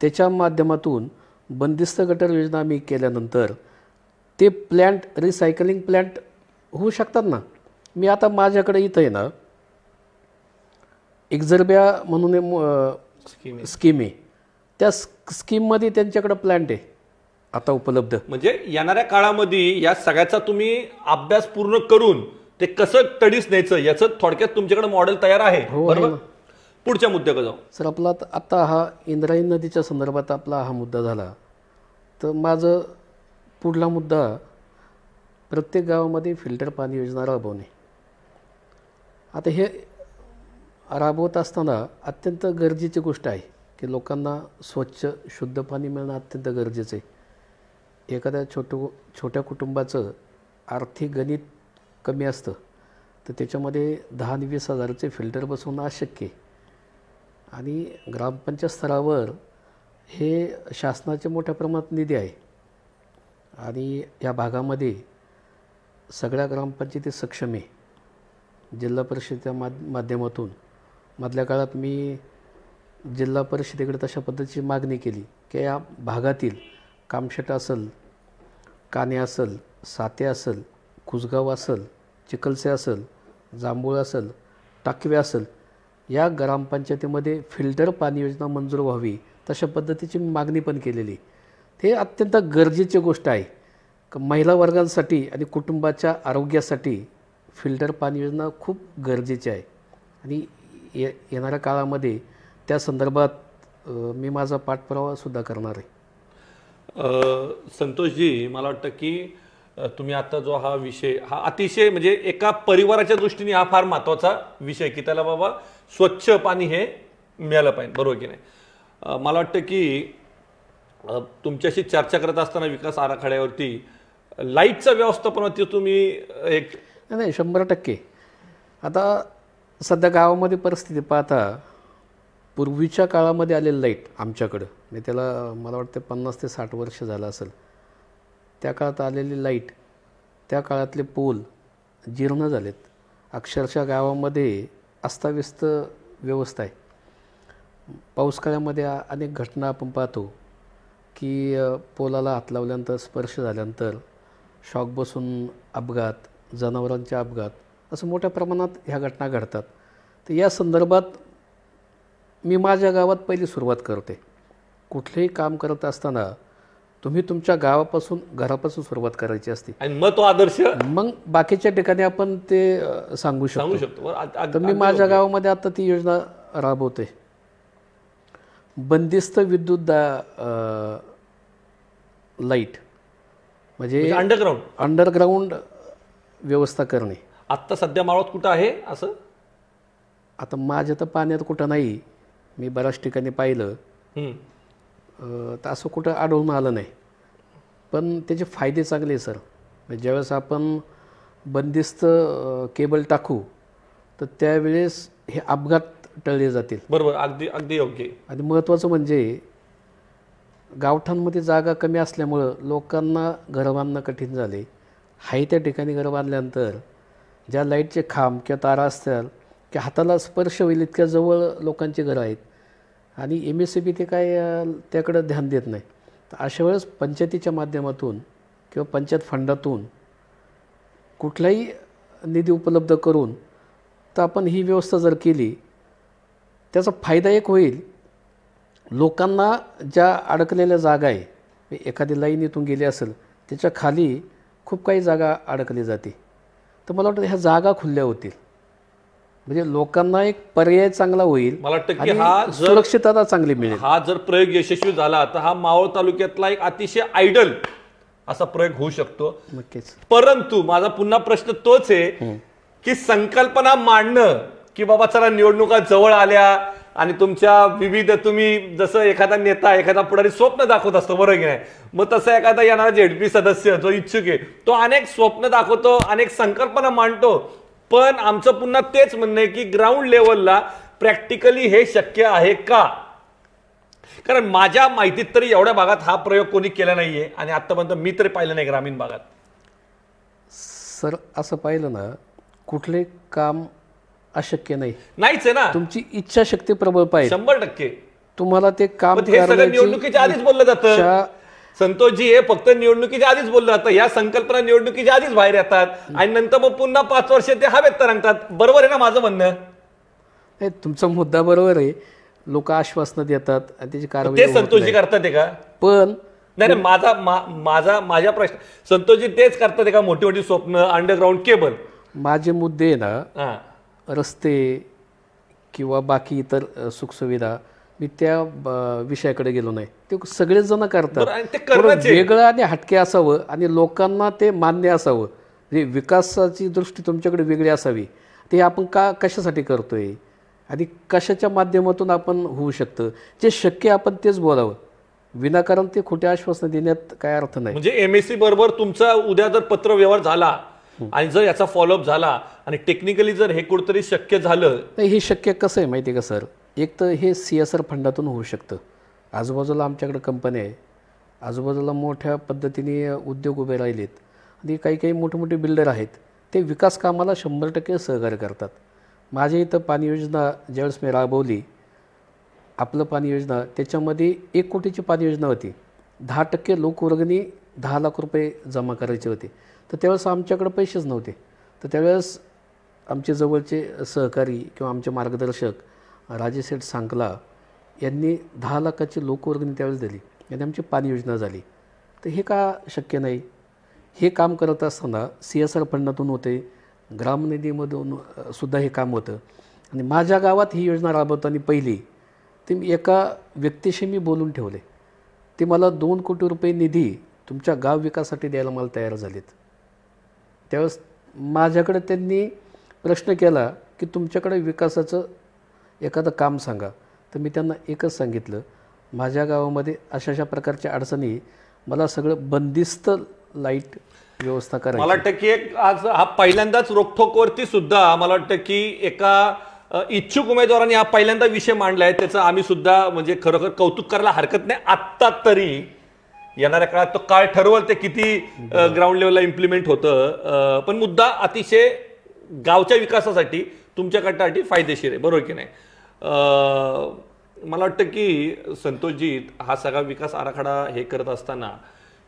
त्याच्या माध्यमातून बंदिस्त गटर योजना मी केल्यानंतर ते प्लॅन्ट रिसायकलिंग प्लॅन्ट होऊ शकतात ना मी आता माझ्याकडे इथं आहे ना एक्झर्ब्या म्हणून स्कीम आहे त्या स्कीममध्ये त्यांच्याकडं प्लॅन्ट आहे आता उपलब्ध म्हणजे येणाऱ्या काळामध्ये या सगळ्याचा तुम्ही अभ्यास पूर्ण करून ते कसं तडीच न्यायचं याचं थोडक्यात तुमच्याकडे मॉडेल तयार आहे हो पुढच्या मुद्द्याकडे जाऊ सर आपला आता हा इंद्रायणी नदीच्या संदर्भात आपला हा मुद्दा झाला तर माझं पुढला मुद्दा प्रत्येक गावामध्ये फिल्टर पाणी योजना राबवणे आता हे राबवत असताना अत्यंत गरजेची गोष्ट आहे की लोकांना स्वच्छ शुद्ध पाणी मिळणं अत्यंत गरजेचं आहे एखाद्या छोटं छोट्या कुटुंबाचं आर्थिक गणित कमी असतं तर त्याच्यामध्ये दहा आणि वीस हजाराचे फिल्टर बसवणं अशक्य आहे आणि ग्रामपंचायत स्तरावर हे शासनाचे मोठ्या प्रमाणात निधी आहे आणि या भागामध्ये सगळ्या ग्रामपंचायती सक्षम आहे जिल्हा परिषदेच्या मा माध्यमातून मधल्या काळात मी जिल्हा परिषदेकडे तशा पद्धतीची मागणी केली की या भागातील कामशेट असेल काने असेल साते असेल कुसगाव असेल चिखलसे असेल जांभूळ असेल टाकवे असेल या ग्रामपंचायतीमध्ये फिल्टर पाणी योजना मंजूर व्हावी तशा पद्धतीची मागणी पण केलेली ते अत्यंत गरजेची गोष्ट आहे महिला वर्गांसाठी आणि कुटुंबाच्या आरोग्यासाठी फिल्टर पाणी योजना खूप गरजेची आहे आणि ये येणाऱ्या काळामध्ये त्या संदर्भात मी माझा पाठपुरावासुद्धा करणार आहे संतोषजी मला वाटतं की तुम्ही आता जो हा विषय हा अतिशय म्हणजे एका परिवाराच्या दृष्टीने हा फार महत्त्वाचा विषय की त्याला बाबा स्वच्छ पाणी हे मिळालं पाहिजे बरोबर की नाही मला वाटतं की तुमच्याशी चर्चा करत असताना विकास आराखड्यावरती लाईटचं व्यवस्थापनावरती तुम्ही एक नाही शंभर टक्के आता सध्या गावामध्ये परिस्थिती पाहता पूर्वीच्या काळामध्ये आलेलं लाईट आमच्याकडं म्हणजे त्याला मला वाटतं पन्नास ते साठ वर्ष झालं असेल त्या काळात आलेली लाईट त्या काळातले पोल जीर्ण झालेत अक्षरशः गावामध्ये अस्ताव्यस्त व्यवस्था आहे पावसाळ्यामध्ये अनेक घटना आपण पाहतो की पोलाला हात लावल्यानंतर स्पर्श झाल्यानंतर शॉक बसून अपघात जनावरांचे अपघात असं मोठ्या प्रमाणात ह्या घटना घडतात तर या संदर्भात मी माझ्या गावात पहिली सुरुवात करते कुठलेही काम करत असताना तुम्ही तुमच्या गावापासून घरापासून सुरुवात करायची असते आणि मग तो आदर्श मग बाकीच्या ठिकाणी आपण ते सांगू सांगू शकतो तर मी माझ्या गावामध्ये आता ती योजना राबवते बंदिस्त विद्युत दा लाईट म्हणजे अंडरग्राऊंड म्हणजे अंडरग्राऊंड व्यवस्था करणे आत्ता सध्या माळोत कुठं आहे असं आता माझ्या तर पाण्यात कुठं नाही मी बऱ्याच ठिकाणी पाहिलं तर असं कुठं आढळून आलं नाही पण त्याचे फायदे चांगले सर म्हणजे ज्यावेळेस आपण बंदिस्त केबल टाकू तर त्यावेळेस हे अपघात टळले जातील बरोबर अगदी अगदी योग्य आणि महत्त्वाचं म्हणजे गावठांमध्ये जागा कमी असल्यामुळं लोकांना बांधणं कठीण झाले हाय त्या ठिकाणी घर बांधल्यानंतर ज्या लाईटचे खांब किंवा तारा असतील की हाताला स्पर्श होईल इतक्या जवळ लोकांची घरं आहेत आणि एम एस सी बी ते काय त्याकडं ध्यान देत नाही तर अशा वेळेस पंचायतीच्या माध्यमातून किंवा पंचायत फंडातून कुठलाही निधी उपलब्ध करून तर आपण ही व्यवस्था जर केली त्याचा फायदा एक होईल लोकांना ज्या अडकलेल्या जागा आहे एखादी लाईन इथून गेली असेल त्याच्या खाली खूप काही जागा अडकली जाते तर मला वाटतं ह्या जागा खुल्या होतील म्हणजे लोकांना एक पर्याय चांगला होईल मला वाटतं की हा सुरक्षितता चांगली मिळेल हा जर प्रयोग यशस्वी झाला तर हा मावळ तालुक्यातला एक अतिशय आयडल असा प्रयोग होऊ शकतो नक्कीच परंतु माझा पुन्हा प्रश्न तोच आहे की संकल्पना मांडणं की बाबा चला निवडणुका जवळ आल्या आणि तुमच्या विविध तुम्ही जसं एखादा नेता एखादा पुढारी स्वप्न दाखवत असतो बरोबर की नाही मग तसं एखादा येणारा जेडपी सदस्य जो इच्छुक आहे तो अनेक स्वप्न दाखवतो अनेक संकल्पना मांडतो पण आमचं पुन्हा तेच म्हणणं आहे की ग्राउंड लेवलला प्रॅक्टिकली हे शक्य आहे का कारण माझ्या माहितीत तरी एवढ्या भागात हा प्रयोग कोणी केला नाहीये आणि आतापर्यंत मी तरी पाहिलं नाही ग्रामीण भागात सर असं पाहिलं ना कुठले काम अशक्य नाही नाहीच आहे ना तुमची इच्छाशक्ती प्रबळ पाहिजे शंभर टक्के तुम्हाला ते काम हे सगळं निवडणुकीच्या आधीच बोललं जातं संतोषजी हे फक्त निवडणुकीच्या आधीच बोललं जातं या संकल्पना निवडणुकीच्या आधीच बाहेर येतात आणि नंतर मग पुन्हा पाच वर्ष ते हवेत तरंगतात बरोबर आहे ना माझं म्हणणं नाही तुमचा मुद्दा बरोबर आहे लोक आश्वासन देतात आणि त्याची कारण ते संतोषजी करतात ते का पण नाही नाही माझा माझा माझ्या प्रश्न संतोषजी तेच करतात ते का मोठी मोठी स्वप्न अंडरग्राऊंड केबल माझे मुद्दे ना रस्ते किंवा बाकी इतर सुखसुविधा मी त्या विषयाकडे गेलो नाही ते सगळेच जण करतात वेगळं आणि हटके असावं आणि लोकांना ते मान्य असावं म्हणजे विकासाची दृष्टी तुमच्याकडे वेगळी असावी ते आपण का कशासाठी करतोय आणि कशाच्या माध्यमातून आपण होऊ शकतं जे शक्य आपण तेच बोलावं विनाकारण ते खोटे आश्वासन देण्यात काय अर्थ नाही म्हणजे एम सी बरोबर तुमचा उद्या जर पत्र व्यवहार झाला आणि जर याचा फॉलोअप झाला आणि टेक्निकली जर हे कुठतरी शक्य झालं तर हे शक्य कसं आहे माहिती का सर एक तर हे सी एस आर फंडातून होऊ शकतं आजूबाजूला आमच्याकडे कंपन्या आहे आजूबाजूला मोठ्या पद्धतीने उद्योग उभे राहिलेत आणि काही काही मोठे मोठे बिल्डर आहेत ते विकास कामाला शंभर टक्के सहकार्य करतात माझ्या इथं पाणी योजना ज्यावेळेस मी राबवली आपलं पाणी योजना त्याच्यामध्ये एक कोटीची पाणी योजना होती दहा टक्के लोकवर्गणी दहा लाख रुपये जमा करायचे होते तर त्यावेळेस आमच्याकडे पैसेच नव्हते तर त्यावेळेस आमचे जवळचे सहकारी किंवा आमचे मार्गदर्शक राजेशेठ सांगला यांनी दहा लाखाची लोकवर्गणी त्यावेळेस दिली आणि आमची पाणी योजना झाली तर हे का शक्य नाही हे काम करत असताना सी एस आर फंडातून होते ग्रामनिधीमधून सुद्धा हे काम होतं आणि माझ्या गावात ही योजना राबवताना पहिली ते मी एका व्यक्तीशी मी बोलून ठेवले ते मला दोन कोटी रुपये निधी तुमच्या गाव विकासासाठी द्यायला मला तयार झालेत त्यावेळेस माझ्याकडे त्यांनी प्रश्न केला की तुमच्याकडे विकासाचं एखादं काम सांगा तर मी त्यांना एकच सांगितलं माझ्या गावामध्ये अशा अशा प्रकारच्या अडचणी मला सगळं बंदिस्त लाईट व्यवस्था करायची मला वाटतं की एक आज हा पहिल्यांदाच रोखोकवरती सुद्धा मला वाटतं की एका इच्छुक उमेदवाराने हा पहिल्यांदा विषय मांडला आहे त्याचं आम्ही सुद्धा म्हणजे खरोखर कौतुक करायला हरकत नाही आत्ता तरी येणाऱ्या काळात तो काय ठरवल ते किती ग्राउंड लेवलला इम्प्लिमेंट होतं पण मुद्दा अतिशय गावच्या विकासासाठी तुमच्या फायदेशीर आहे बरोबर की नाही मला वाटतं की संतोषजीत हा सगळा विकास आराखडा हे करत असताना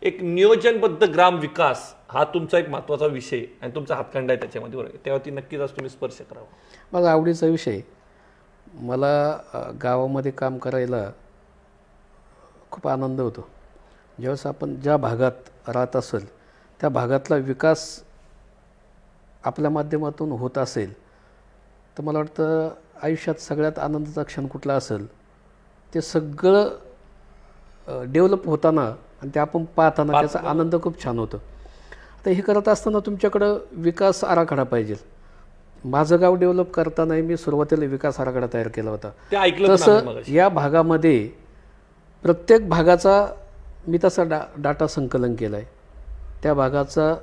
एक नियोजनबद्ध ग्राम विकास हा तुमचा एक महत्त्वाचा विषय आणि तुमचा हातखंड आहे त्याच्यामध्ये बरोबर ती नक्कीच आज तुम्ही स्पर्श करावा माझा आवडीचा विषय मला गावामध्ये काम करायला खूप आनंद होतो ज्यावेळेस आपण ज्या भागात राहत असेल त्या भागातला विकास आपल्या माध्यमातून होत असेल तर मला वाटतं आयुष्यात सगळ्यात आनंदाचा क्षण कुठला असेल ते सगळं डेव्हलप होताना आणि ते आपण पाहताना त्याचा आनंद खूप छान होतो आता हे करत असताना तुमच्याकडं विकास आराखडा पाहिजे माझं गाव डेव्हलप करतानाही मी सुरुवातीला विकास आराखडा तयार केला होता तसं या भागामध्ये प्रत्येक भागाचा मी तसा डा डाटा संकलन केला आहे त्या भागाचा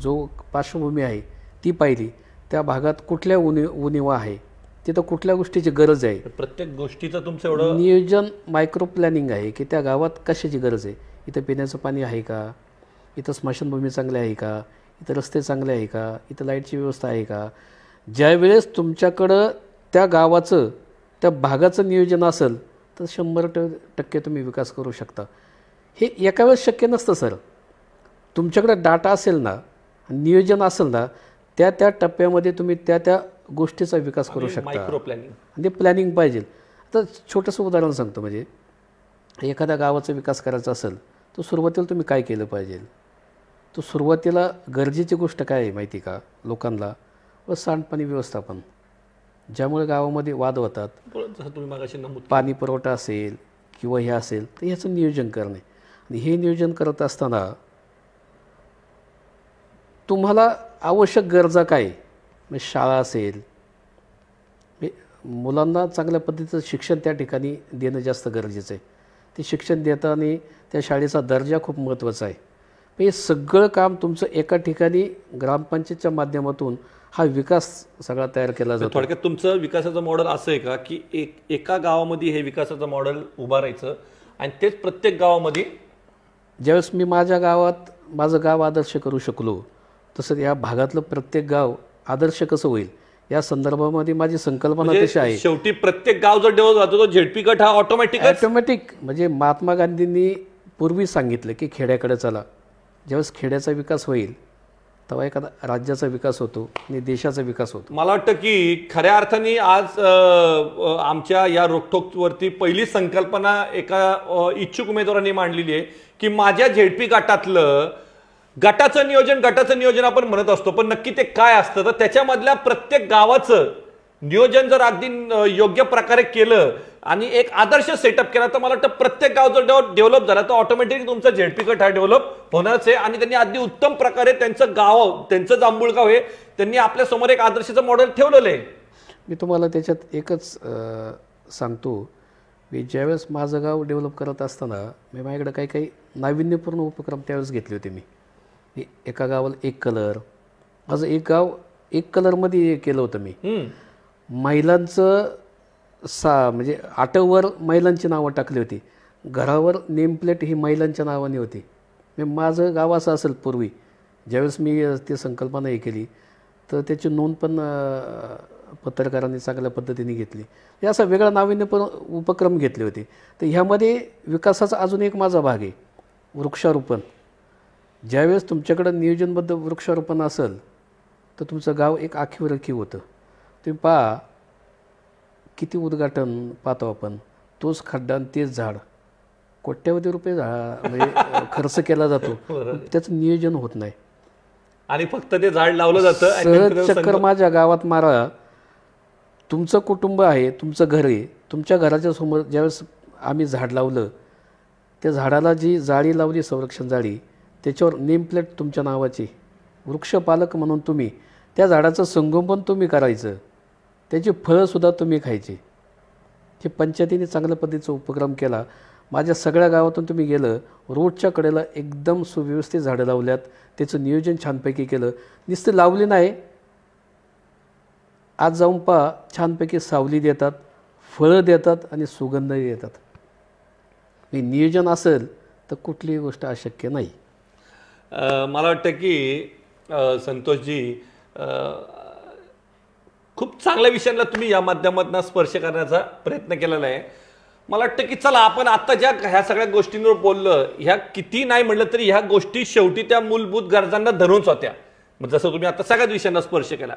जो पार्श्वभूमी आहे ती पाहिली त्या भागात कुठल्या उनि उनिवा आहे तिथं कुठल्या गोष्टीची गरज आहे प्रत्येक गोष्टीचं तुमचं एवढं नियोजन मायक्रो प्लॅनिंग आहे की त्या गावात कशाची गरज आहे इथं पिण्याचं पाणी आहे का इथं स्मशानभूमी चांगली आहे का इथं रस्ते चांगले आहे का इथं लाईटची व्यवस्था आहे का ज्यावेळेस तुमच्याकडं त्या गावाचं त्या भागाचं नियोजन असेल तर शंभर ट टक्के तुम्ही विकास करू शकता हे एका वेळेस शक्य नसतं सर तुमच्याकडे डाटा असेल ना नियोजन असेल ना त्या त्या टप्प्यामध्ये तुम्ही त्या त्या गोष्टीचा विकास करू म्हणजे शकता मायक्रो प्लॅनिंग आणि ते प्लॅनिंग पाहिजे आता छोटंसं उदाहरण सांगतो म्हणजे एखाद्या गावाचा विकास करायचा असेल तर सुरुवातीला तुम्ही काय केलं पाहिजे तर सुरुवातीला गरजेची गोष्ट काय आहे माहिती का लोकांना व सांडपाणी व्यवस्थापन ज्यामुळे गावामध्ये वाद होतात तुम्ही पाणी पुरवठा असेल किंवा हे असेल तर ह्याचं नियोजन करणे आणि हे नियोजन करत असताना तुम्हाला आवश्यक गरजा काय म्हणजे शाळा असेल मुलांना चांगल्या पद्धतीचं शिक्षण त्या ठिकाणी देणं जास्त गरजेचं आहे ते शिक्षण देताना त्या शाळेचा दर्जा खूप महत्त्वाचा आहे हे सगळं काम तुमचं एका ठिकाणी ग्रामपंचायतच्या माध्यमातून हा विकास सगळा तयार केला जातो थोडक्यात तुमचं विकासाचं मॉडेल असं आहे का की एक एका गावामध्ये हे विकासाचं मॉडेल उभारायचं आणि तेच प्रत्येक गावामध्ये ज्यावेळेस मी माझ्या गावात माझं गाव आदर्श करू शकलो तसं या भागातलं प्रत्येक गाव आदर्श कसं होईल या संदर्भामध्ये माझी संकल्पना म्हणजे तशी आहे शेवटी प्रत्येक गाव जर डेव्हलप जातो तो झेडपी गट हा ऑटोमॅटिक ऑटोमॅटिक म्हणजे महात्मा गांधींनी पूर्वी सांगितलं की खेड्याकडे चला ज्यावेळेस खेड्याचा विकास होईल तेव्हा एखादा राज्याचा विकास होतो आणि देशाचा विकास होतो मला वाटतं की खऱ्या अर्थाने आज आमच्या या रोखोकवरती पहिली संकल्पना एका इच्छुक उमेदवारांनी मांडलेली आहे की माझ्या झेडपी गटातलं गटाचं नियोजन गटाचं नियोजन आपण म्हणत असतो पण नक्की ते काय असतं तर त्याच्यामधल्या प्रत्येक गावाचं नियोजन जर अगदी योग्य प्रकारे केलं आणि एक आदर्श सेटअप केला तर मला वाटतं प्रत्येक गाव जर डेव्हलप झाला तर ऑटोमॅटिक तुमचा झेडपी गट हा डेव्हलप होणारच आहे आणि त्यांनी अगदी उत्तम प्रकारे त्यांचं गाव त्यांचं गाव हे त्यांनी आपल्यासमोर एक आदर्शाचं मॉडेल ठेवलेलं आहे मी तुम्हाला त्याच्यात एकच सांगतो मी ज्यावेळेस माझं गाव डेव्हलप करत असताना मी माझ्याकडे काही काही नाविन्यपूर्ण उपक्रम त्यावेळेस घेतले होते मी एका गावाला एक कलर माझं एक गाव एक कलरमध्ये केलं होतं मी महिलांचं सा म्हणजे आठववर महिलांची नावं टाकली होती घरावर नेमप्लेट ही महिलांच्या नावाने होती मी म्हणजे माझं गाव असं असेल पूर्वी ज्यावेळेस मी ती संकल्पना हे केली तर त्याची नोंद पण पत्रकारांनी चांगल्या पद्धतीने घेतली हे असा वेगळा पण उपक्रम घेतले होते तर ह्यामध्ये विकासाचा अजून एक माझा भाग आहे वृक्षारोपण ज्यावेळेस तुमच्याकडं नियोजनबद्ध वृक्षारोपण असेल तर तुमचं गाव एक आखीव रखीव होतं तुम्ही पहा किती उद्घाटन पाहतो आपण तोच खड्डा आणि तेच झाड कोट्यावधी रुपये म्हणजे [laughs] खर्च केला जातो त्याचं नियोजन होत नाही आणि फक्त ते झाड लावलं जातं सहज चक्कर माझ्या गावात मारा तुमचं कुटुंब आहे तुमचं घर आहे तुमच्या घराच्या समोर ज्यावेळेस आम्ही झाड लावलं त्या झाडाला जी जाळी लावली संरक्षण जाळी त्याच्यावर नेमप्लेट तुमच्या नावाची वृक्षपालक म्हणून तुम्ही त्या झाडाचं संगोपन तुम्ही करायचं त्याची फळंसुद्धा तुम्ही खायची हे पंचायतीने चांगल्या पद्धतीचा उपक्रम केला माझ्या सगळ्या गावातून तुम्ही गेलं रोडच्या कडेला एकदम सुव्यवस्थित झाडं लावल्यात त्याचं नियोजन छानपैकी केलं नुसतं लावली नाही आज जाऊन पहा छानपैकी सावली देतात फळं देतात आणि सुगंधही देतात नियोजन असेल तर कुठलीही गोष्ट अशक्य नाही मला वाटतं की संतोषजी खूप चांगल्या विषयांना तुम्ही या माध्यमातून स्पर्श करण्याचा प्रयत्न केलेला आहे मला वाटतं की चला आपण आता ज्या ह्या सगळ्या गोष्टींवर बोललं ह्या किती नाही म्हटलं तरी ह्या गोष्टी शेवटी त्या मूलभूत गरजांना धरूनच होत्या जसं तुम्ही आता सगळ्याच विषयांना स्पर्श केला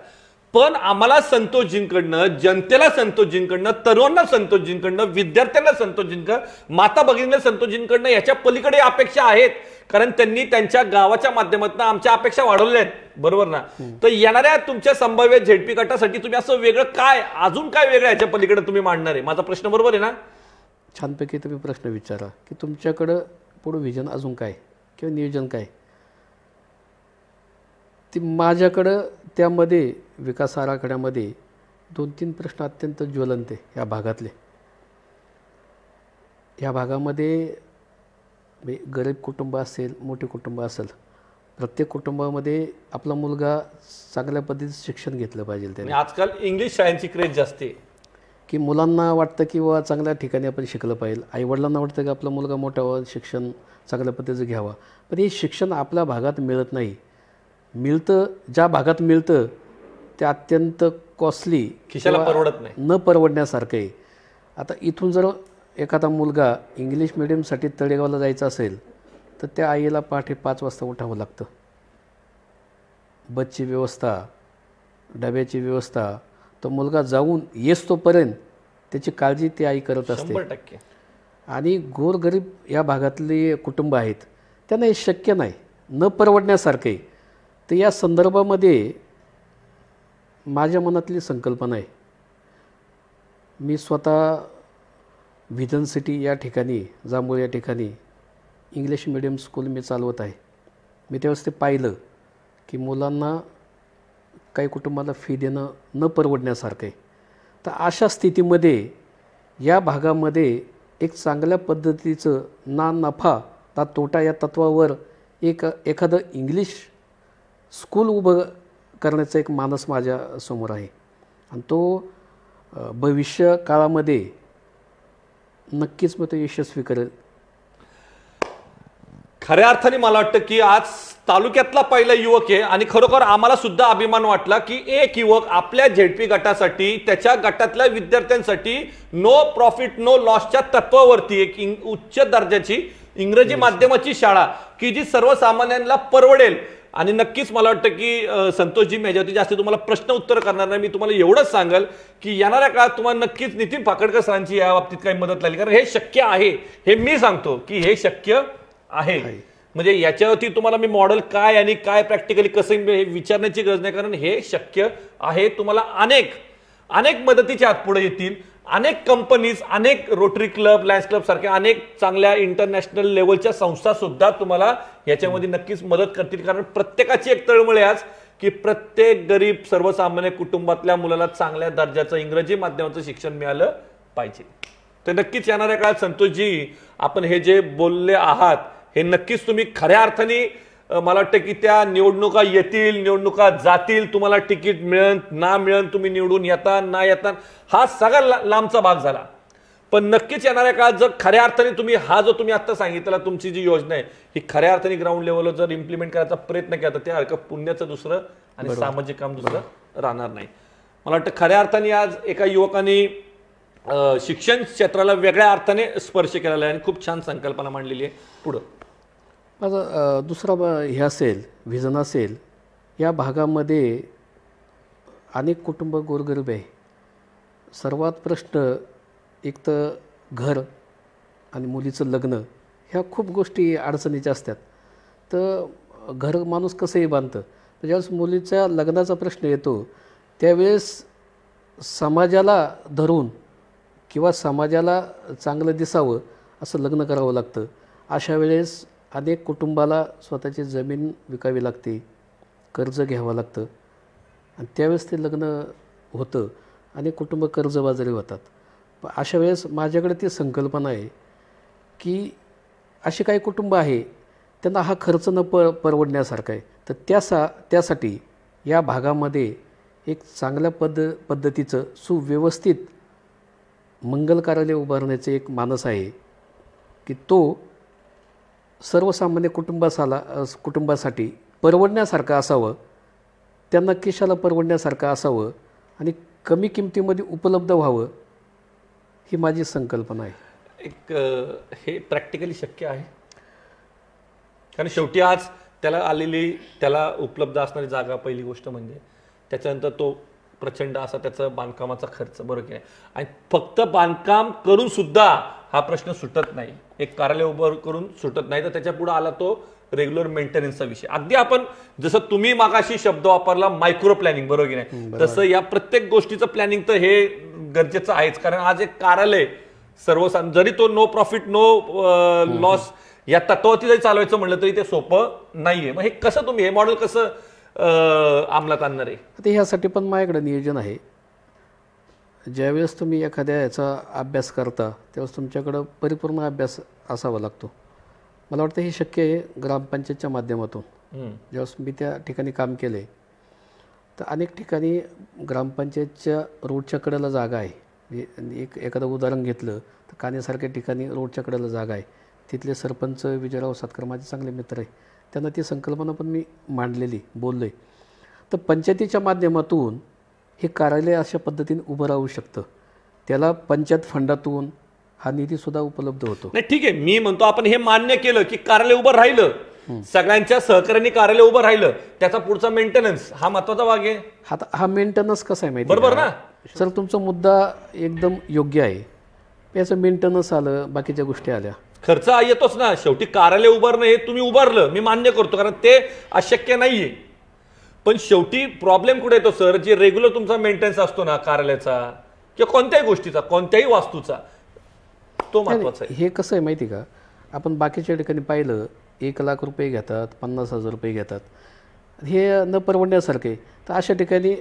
पण आम्हाला संतोष संतोषजींकडनं जनतेला संतोष संतोषजींकडनं तरुणांना संतोष संतोषजींकडनं विद्यार्थ्यांना संतोष जिंकणं माता भगिनीला संतोषजींकडनं याच्या पलीकडे अपेक्षा आहेत कारण त्यांनी त्यांच्या गावाच्या माध्यमातून आमच्या अपेक्षा वाढवल्या आहेत बरोबर ना तर येणाऱ्या तुमच्या संभाव्य झेडपी गटासाठी तुम्ही असं वेगळं काय अजून काय वेगळं याच्या पलीकडे तुम्ही मांडणार आहे माझा प्रश्न बरोबर आहे ना छानपैकी तुम्ही प्रश्न विचारा की तुमच्याकडं पुढं विजन अजून काय किंवा नियोजन काय ती माझ्याकडं त्यामध्ये विकास आराखड्यामध्ये दोन तीन प्रश्न अत्यंत ज्वलंत आहे या भागातले या भागामध्ये म्हणजे गरीब कुटुंब असेल मोठे कुटुंब असेल प्रत्येक कुटुंबामध्ये आपला मुलगा चांगल्या पद्धतीचं शिक्षण घेतलं पाहिजे त्याने म्हणजे आजकाल इंग्लिश शाळेची क्रेज जास्त की मुलांना वाटतं की व चांगल्या ठिकाणी आपण शिकलं पाहिजे आईवडिलांना वाटतं की आपला मुलगा मोठा व्हावा शिक्षण चांगल्या पद्धतीचं घ्यावा पण हे शिक्षण आपल्या भागात मिळत नाही मिळतं ज्या भागात मिळतं ते अत्यंत कॉस्टली खिशाला परवडत नाही न परवडण्यासारखं आहे आता इथून जर एखादा मुलगा इंग्लिश मिडियमसाठी तळेगावला जायचं असेल तर त्या आईला पहाटे पाच वाजता उठावं लागतं बसची व्यवस्था डब्याची व्यवस्था तो मुलगा जाऊन येस तोपर्यंत त्याची काळजी ती आई करत असते आणि गोरगरीब या भागातले कुटुंब आहेत त्यांना हे शक्य नाही न परवडण्यासारखे तर या संदर्भामध्ये माझ्या मनातली संकल्पना आहे मी स्वतः विधन सिटी या ठिकाणी जांभूळ या ठिकाणी इंग्लिश मिडियम स्कूल मी चालवत आहे मी त्यावेळेस ते पाहिलं की मुलांना काही कुटुंबाला फी देणं न परवडण्यासारखं आहे तर अशा स्थितीमध्ये या भागामध्ये एक चांगल्या पद्धतीचं ना नफा ना तोटा या तत्वावर एक एखादं इंग्लिश स्कूल उभं करण्याचा एक मानस माझ्या समोर आहे आणि तो भविष्य काळामध्ये नक्कीच मग ते यशस्वी करेल खऱ्या अर्थाने मला वाटतं की आज तालुक्यातला पहिला युवक आहे आणि खरोखर आम्हाला सुद्धा अभिमान वाटला की एक युवक आपल्या झेडपी गटासाठी त्याच्या गटातल्या विद्यार्थ्यांसाठी नो प्रॉफिट नो लॉसच्या तत्वावरती एक उच्च दर्जाची इंग्रजी माध्यमाची शाळा की जी सर्वसामान्यांना परवडेल आणि नक्कीच मला वाटतं की संतोषजी मी जास्त तुम्हाला प्रश्न उत्तर करणार नाही मी तुम्हाला एवढंच सांगाल की येणाऱ्या काळात तुम्हाला नक्कीच नितीन पाकडकर सरांची या बाबतीत काही मदत लागली कारण हे शक्य आहे हे मी सांगतो की हे शक्य आहे म्हणजे याच्यावरती तुम्हाला मी मॉडेल काय आणि काय प्रॅक्टिकली कसं हे विचारण्याची गरज नाही कारण हे शक्य आहे तुम्हाला अनेक अनेक मदतीच्या हात पुढे येतील अनेक कंपनीज अनेक रोटरी क्लब लायन्स क्लब सारख्या अनेक चांगल्या इंटरनॅशनल लेवलच्या संस्था सुद्धा तुम्हाला याच्यामध्ये नक्कीच मदत करतील कारण प्रत्येकाची एक तळमळ आज की प्रत्येक गरीब सर्वसामान्य कुटुंबातल्या मुलाला चांगल्या दर्जाचं इंग्रजी माध्यमाचं शिक्षण मिळालं पाहिजे तर नक्कीच येणाऱ्या काळात संतोषजी आपण हे जे बोलले आहात हे नक्कीच तुम्ही खऱ्या अर्थाने मला वाटतं की त्या निवडणुका येतील निवडणुका जातील तुम्हाला तिकीट मिळन ना मिळन तुम्ही निवडून येता ना येता हा सगळा लांबचा भाग झाला पण नक्कीच येणाऱ्या काळात जर खऱ्या अर्थाने तुम्ही हा जो तुम्ही आत्ता सांगितलेला तुमची जी योजना आहे ही खऱ्या अर्थाने ग्राउंड लेवलवर जर इम्प्लिमेंट करायचा प्रयत्न केला तर त्या हरकत पुण्याचं दुसरं आणि सामाजिक काम दुसरं राहणार नाही मला वाटतं खऱ्या अर्थाने आज एका युवकाने शिक्षण क्षेत्राला वेगळ्या अर्थाने स्पर्श केलेला आहे आणि खूप छान संकल्पना मांडलेली आहे पुढं माझा दुसरा हे असेल व्हिजन असेल या भागामध्ये अनेक कुटुंब गोरगरीब आहे सर्वात प्रश्न एक तर घर आणि मुलीचं लग्न ह्या खूप गोष्टी अडचणीच्या असतात तर घर माणूस कसंही बांधतं तर ज्यावेळेस मुलीच्या लग्नाचा प्रश्न येतो त्यावेळेस समाजाला धरून किंवा समाजाला चांगलं दिसावं असं लग्न करावं लागतं अशा वेळेस अनेक कुटुंबाला स्वतःची जमीन विकावी लागते कर्ज घ्यावं लागतं आणि त्यावेळेस ते लग्न होतं आणि कुटुंब कर्जबाजारी होतात पण अशा वेळेस माझ्याकडे ती संकल्पना आहे की अशी काही कुटुंब आहे त्यांना हा खर्च न प परवडण्यासारखा आहे तर त्यासा त्यासाठी या भागामध्ये एक चांगल्या पद पद्धतीचं सुव्यवस्थित मंगल कार्यालय उभारण्याचं एक मानस आहे की तो सर्वसामान्य कुटुंबासाला कुटुंबासाठी परवडण्यासारखं असावं त्यांना केशाला परवडण्यासारखं असावं आणि कमी किमतीमध्ये उपलब्ध व्हावं ही माझी संकल्पना आहे एक हे प्रॅक्टिकली शक्य आहे कारण शेवटी आज त्याला आलेली त्याला उपलब्ध असणारी जागा पहिली गोष्ट म्हणजे त्याच्यानंतर तो प्रचंड असा त्याचं बांधकामाचा खर्च बरोबर की नाही आणि फक्त बांधकाम करून सुद्धा हा प्रश्न सुटत नाही एक कार्यालय उभं करून सुटत नाही तर त्याच्या पुढे आला तो रेग्युलर मेंटेनन्सचा विषय अगदी आपण जसं तुम्ही मागाशी शब्द वापरला मायक्रो प्लॅनिंग बरोबर की नाही तसं या प्रत्येक गोष्टीचं प्लॅनिंग तर हे गरजेचं आहेच कारण आज एक कार्यालय सर्वसा जरी तो नो प्रॉफिट नो लॉस या तत्वावरती जरी चालवायचं म्हणलं तरी ते सोपं नाहीये मग हे कसं तुम्ही हे मॉडेल कसं अंमलात आणणार आहे ते ह्यासाठी पण माझ्याकडे नियोजन आहे ज्यावेळेस तुम्ही एखाद्या याचा अभ्यास करता त्यावेळेस तुमच्याकडं परिपूर्ण अभ्यास असावा लागतो मला वाटतं हे शक्य आहे ग्रामपंचायतच्या माध्यमातून ज्यावेळेस मी त्या ठिकाणी काम केले तर अनेक ठिकाणी ग्रामपंचायतच्या रोडच्या कडेला जागा आहे एक एखादं उदाहरण घेतलं तर कानेसारख्या ठिकाणी रोडच्या कडेला जागा आहे तिथले सरपंच विजयराव सातकर्माचे चांगले मित्र आहे त्यांना ती संकल्पना पण मी मांडलेली बोललो आहे तर पंचायतीच्या माध्यमातून हे कार्यालय अशा पद्धतीने उभं राहू शकतं त्याला पंचायत फंडातून हा निधीसुद्धा उपलब्ध होतो नाही ठीक आहे मी म्हणतो आपण हे मान्य केलं की कार्यालय उभं राहिलं सगळ्यांच्या सहकार्याने कार्यालय उभं राहिलं त्याचा पुढचा मेंटेनन्स हा महत्वाचा भाग आहे हा हा मेंटेनन्स कसा आहे माहिती बरोबर ना सर तुमचा मुद्दा एकदम योग्य आहे याचं मेंटेनन्स आलं बाकीच्या गोष्टी आल्या खर्च येतोच ना शेवटी कार्यालय उभारणं हे तुम्ही उभारलं मी मान्य करतो कारण ते अशक्य नाही आहे पण शेवटी प्रॉब्लेम कुठे येतो सर जे रेग्युलर तुमचा मेंटेनन्स असतो ना कार्यालयाचा किंवा कोणत्याही गोष्टीचा कोणत्याही वास्तूचा तो महत्वाचा आहे हे कसं आहे माहिती का आपण बाकीच्या ठिकाणी पाहिलं एक लाख रुपये घेतात पन्नास हजार रुपये घेतात हे न परवडण्यासारखे तर अशा ठिकाणी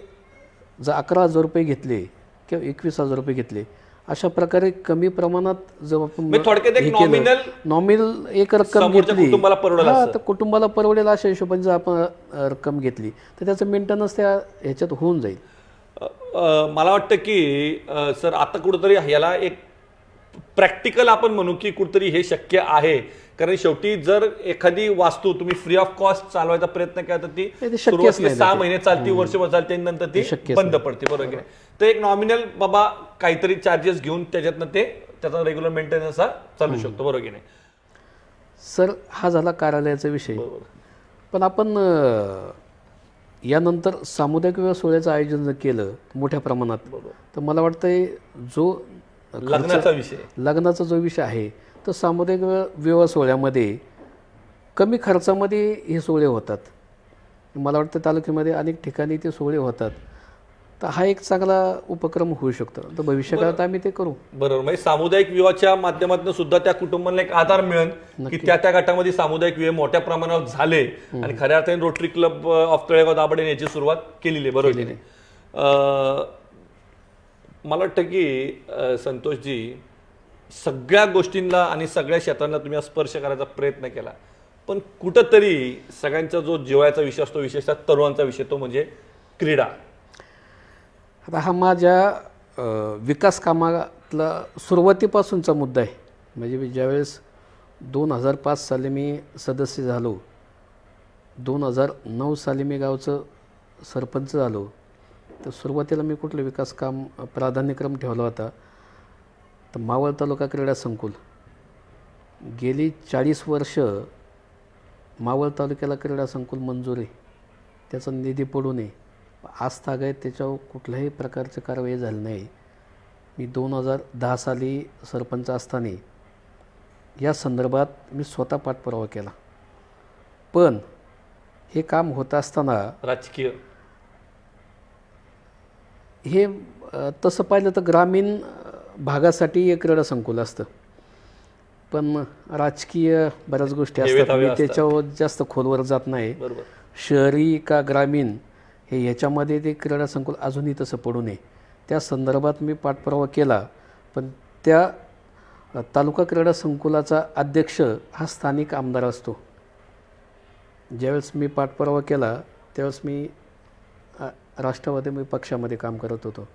जर अकरा हजार रुपये घेतले किंवा एकवीस हजार रुपये घेतले अशा प्रकारे कमी प्रमाणात जर आपण नॉमिनल म्हणजे एक रक्कम घेतली कुटुंबाला परवडेल तर कुटुंबाला परवडेल अशा हिशोबाने जर आपण रक्कम घेतली तर त्याचं मेंटेनन्स त्या ह्याच्यात होऊन जाईल मला वाटतं की सर आता कुठंतरी ह्याला एक प्रॅक्टिकल आपण म्हणू की कुठंतरी हे शक्य आहे कारण शेवटी जर एखादी वास्तू तुम्ही फ्री ऑफ कॉस्ट चालवायचा प्रयत्न केला तर ती सहा महिने चालती वर्ष चालते नंतर ती बंद पडते बरोबर तर एक नॉमिनल बाबा काहीतरी चार्जेस घेऊन त्याच्यातनं ते त्याचा रेग्युलर मेंटेनन्स हा चालू शकतो बरोबर की नाही सर हा झाला कार्यालयाचा विषय पण आपण यानंतर सामुदायिक विवाह सोहळ्याचं आयोजन जर केलं मोठ्या प्रमाणात तर मला वाटतंय जो लग्नाचा विषय लग्नाचा जो विषय आहे तर सामुदायिक विवाह सोहळ्यामध्ये कमी खर्चामध्ये हे सोहळे होतात मला वाटतं तालुक्यामध्ये अनेक ठिकाणी ते सोहळे होतात तर हा एक चांगला उपक्रम होऊ शकतो तर भविष्यकाळात आम्ही ते करू बरोबर म्हणजे सामुदायिक विवाहाच्या माध्यमातून सुद्धा त्या कुटुंबांना एक आधार मिळेल की त्या त्या गटामध्ये सामुदायिक विवाह मोठ्या प्रमाणावर झाले आणि खऱ्या अर्थाने रोटरी क्लब ऑफ तळेगाव दाबडे याची सुरुवात केलेली आहे बरोबर मला वाटतं की संतोषजी सगळ्या गोष्टींना आणि सगळ्या क्षेत्रांना तुम्ही स्पर्श करायचा प्रयत्न केला पण कुठंतरी सगळ्यांचा जो जिवायचा विषय असतो विशेषतः तरुणांचा विषय तो म्हणजे क्रीडा आता हा माझ्या विकास कामातला सुरुवातीपासूनचा मुद्दा आहे म्हणजे मी ज्यावेळेस दोन हजार पाच साली मी सदस्य झालो दोन हजार नऊ साली मी गावचं सरपंच झालो तर सुरुवातीला मी कुठलं विकास काम प्राधान्यक्रम ठेवला होता तर मावळ तालुका क्रीडा संकुल गेली चाळीस वर्ष मावळ तालुक्याला क्रीडा संकुल मंजूर आहे त्याचा निधी पडू नये आज तागायत त्याच्यावर कुठल्याही प्रकारचं कारवाई झाली नाही मी दोन हजार दहा साली सरपंच असताना या संदर्भात मी स्वतः पाठपुरावा केला पण हे काम होत असताना राजकीय हे तसं पाहिलं तर ग्रामीण भागासाठी एक रडं संकुल असतं पण राजकीय बऱ्याच गोष्टी असतात मी म्हणजे त्याच्यावर जास्त खोलवर जात नाही शहरी का ग्रामीण हे याच्यामध्ये ते क्रीडा संकुल अजूनही तसं पडू नये त्या संदर्भात मी पाठपुरावा केला पण त्या तालुका क्रीडा संकुलाचा अध्यक्ष हा स्थानिक आमदार असतो ज्यावेळेस मी पाठपुरावा केला त्यावेळेस मी राष्ट्रवादी मी पक्षामध्ये काम करत होतो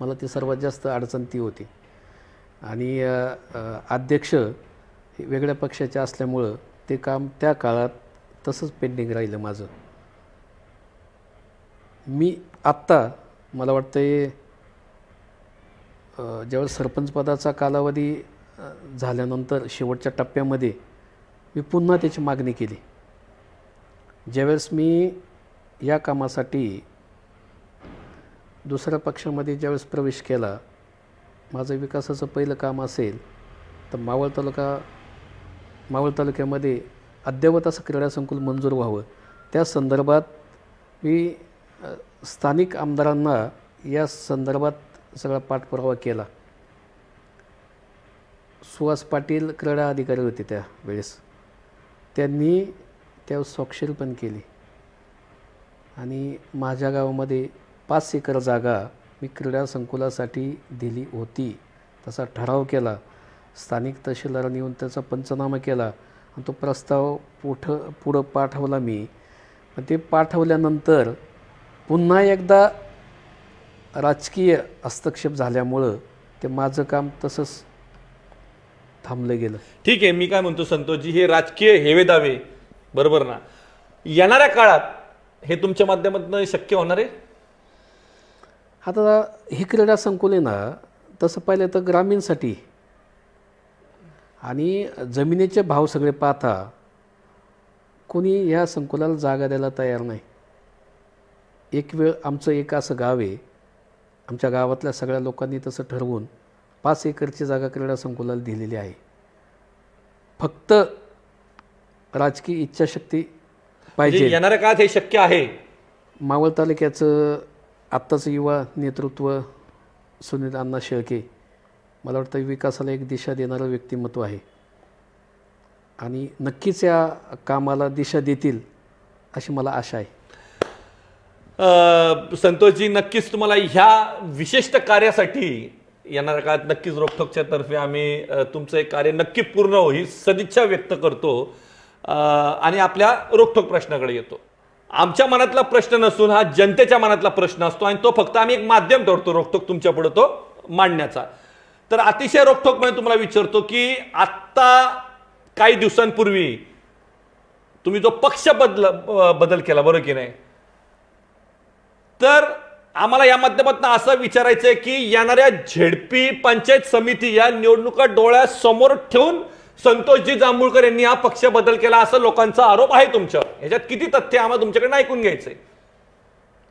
मला ती सर्वात जास्त अडचण ती होती आणि अध्यक्ष वेगळ्या पक्षाचे असल्यामुळं ते काम त्या काळात तसंच पेंडिंग राहिलं माझं मी आत्ता मला वाटतं ज्यावेळेस सरपंचपदाचा कालावधी झाल्यानंतर शेवटच्या टप्प्यामध्ये मी पुन्हा त्याची मागणी केली ज्यावेळेस मी या कामासाठी दुसऱ्या पक्षामध्ये ज्यावेळेस प्रवेश केला माझं विकासाचं पहिलं काम असेल तर मावळ तालुका मावळ तालुक्यामध्ये अद्ययावत असं क्रीडा संकुल मंजूर व्हावं त्या संदर्भात मी स्थानिक आमदारांना या संदर्भात सगळा पाठपुरावा केला सुहास पाटील क्रीडा अधिकारी होते त्या वेळेस त्यांनी त्यावर स्वाक्षरी पण केली आणि माझ्या गावामध्ये पाच एकर जागा मी क्रीडा संकुलासाठी दिली होती तसा ठराव केला स्थानिक तहसीलदारांनी येऊन त्याचा पंचनामा केला आणि तो प्रस्ताव पुठ पुढं पाठवला मी पण ते पाठवल्यानंतर पुन्हा एकदा राजकीय हस्तक्षेप झाल्यामुळं ते माझं काम तसंच थांबलं गेलं ठीक आहे मी काय म्हणतो संतोषजी हे राजकीय हेवेदावे बरोबर ना येणाऱ्या काळात हे तुमच्या माध्यमातून शक्य होणार आहे आता हे क्रीडा संकुल आहे ना तसं पाहिलं तर ग्रामीणसाठी आणि जमिनीचे भाव सगळे पाहता कोणी या संकुलाला जागा द्यायला तयार नाही एक वेळ आमचं एक असं गाव आहे आमच्या गावातल्या सगळ्या लोकांनी तसं ठरवून पाच एकरची जागा क्रीडा संकुलाला दिलेली आहे फक्त राजकीय इच्छाशक्ती पाहिजे म्हणजे येणाऱ्या काळात हे शक्य आहे मावळ तालुक्याचं आत्ताचं युवा नेतृत्व सुनील अण्णा शेळके मला वाटतं विकासाला एक दिशा देणारं व्यक्तिमत्व आहे आणि नक्कीच या कामाला दिशा देतील अशी मला आशा आहे संतोषजी नक्कीच तुम्हाला ह्या विशिष्ट कार्यासाठी येणाऱ्या काळात नक्कीच रोखोकच्या तर्फे आम्ही तुमचं कार्य नक्की पूर्ण हो ही सदिच्छा व्यक्त करतो आणि आपल्या रोखोक प्रश्नाकडे येतो आमच्या मनातला प्रश्न नसून हा जनतेच्या मनातला प्रश्न असतो आणि तो फक्त आम्ही एक माध्यम ठरतो रोखोक तुमच्या पुढे तो मांडण्याचा तर अतिशय रोखोक म्हणजे तुम्हाला विचारतो की आत्ता काही दिवसांपूर्वी तुम्ही जो पक्ष बदल बदल केला बरं की नाही आम्हाला या माध्यमातून असं विचारायचंय की येणाऱ्या झेडपी पंचायत समिती या निवडणुका डोळ्यासमोर ठेवून संतोषजी जांभूळकर यांनी हा पक्ष बदल केला असं लोकांचा आरोप आहे तुमच्यावर याच्यात किती तथ्य आम्हाला तुमच्याकडे ऐकून घ्यायचंय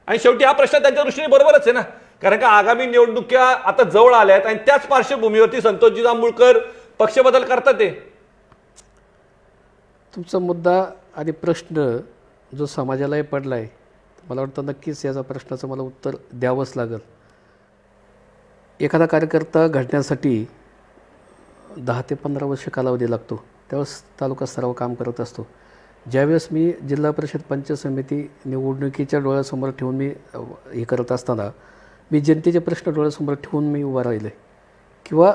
आणि शेवटी हा प्रश्न त्यांच्या दृष्टीने बरोबरच आहे ना कारण का आगामी निवडणुक्या आता जवळ आल्या आहेत आणि त्याच पार्श्वभूमीवरती संतोषजी जांभूळकर पक्ष बदल करतात ते तुमचा मुद्दा आणि प्रश्न जो समाजालाही पडलाय मला वाटतं नक्कीच याचा प्रश्नाचं मला उत्तर द्यावंच लागेल एखादा कार्यकर्ता घडण्यासाठी दहा ते पंधरा वर्ष कालावधी लागतो त्यावेळेस तालुका स्तरावर काम करत असतो ज्यावेळेस मी जिल्हा परिषद पंचायत समिती निवडणुकीच्या डोळ्यासमोर ठेवून मी हे करत असताना मी जनतेचे प्रश्न डोळ्यासमोर ठेवून मी उभा राहिले किंवा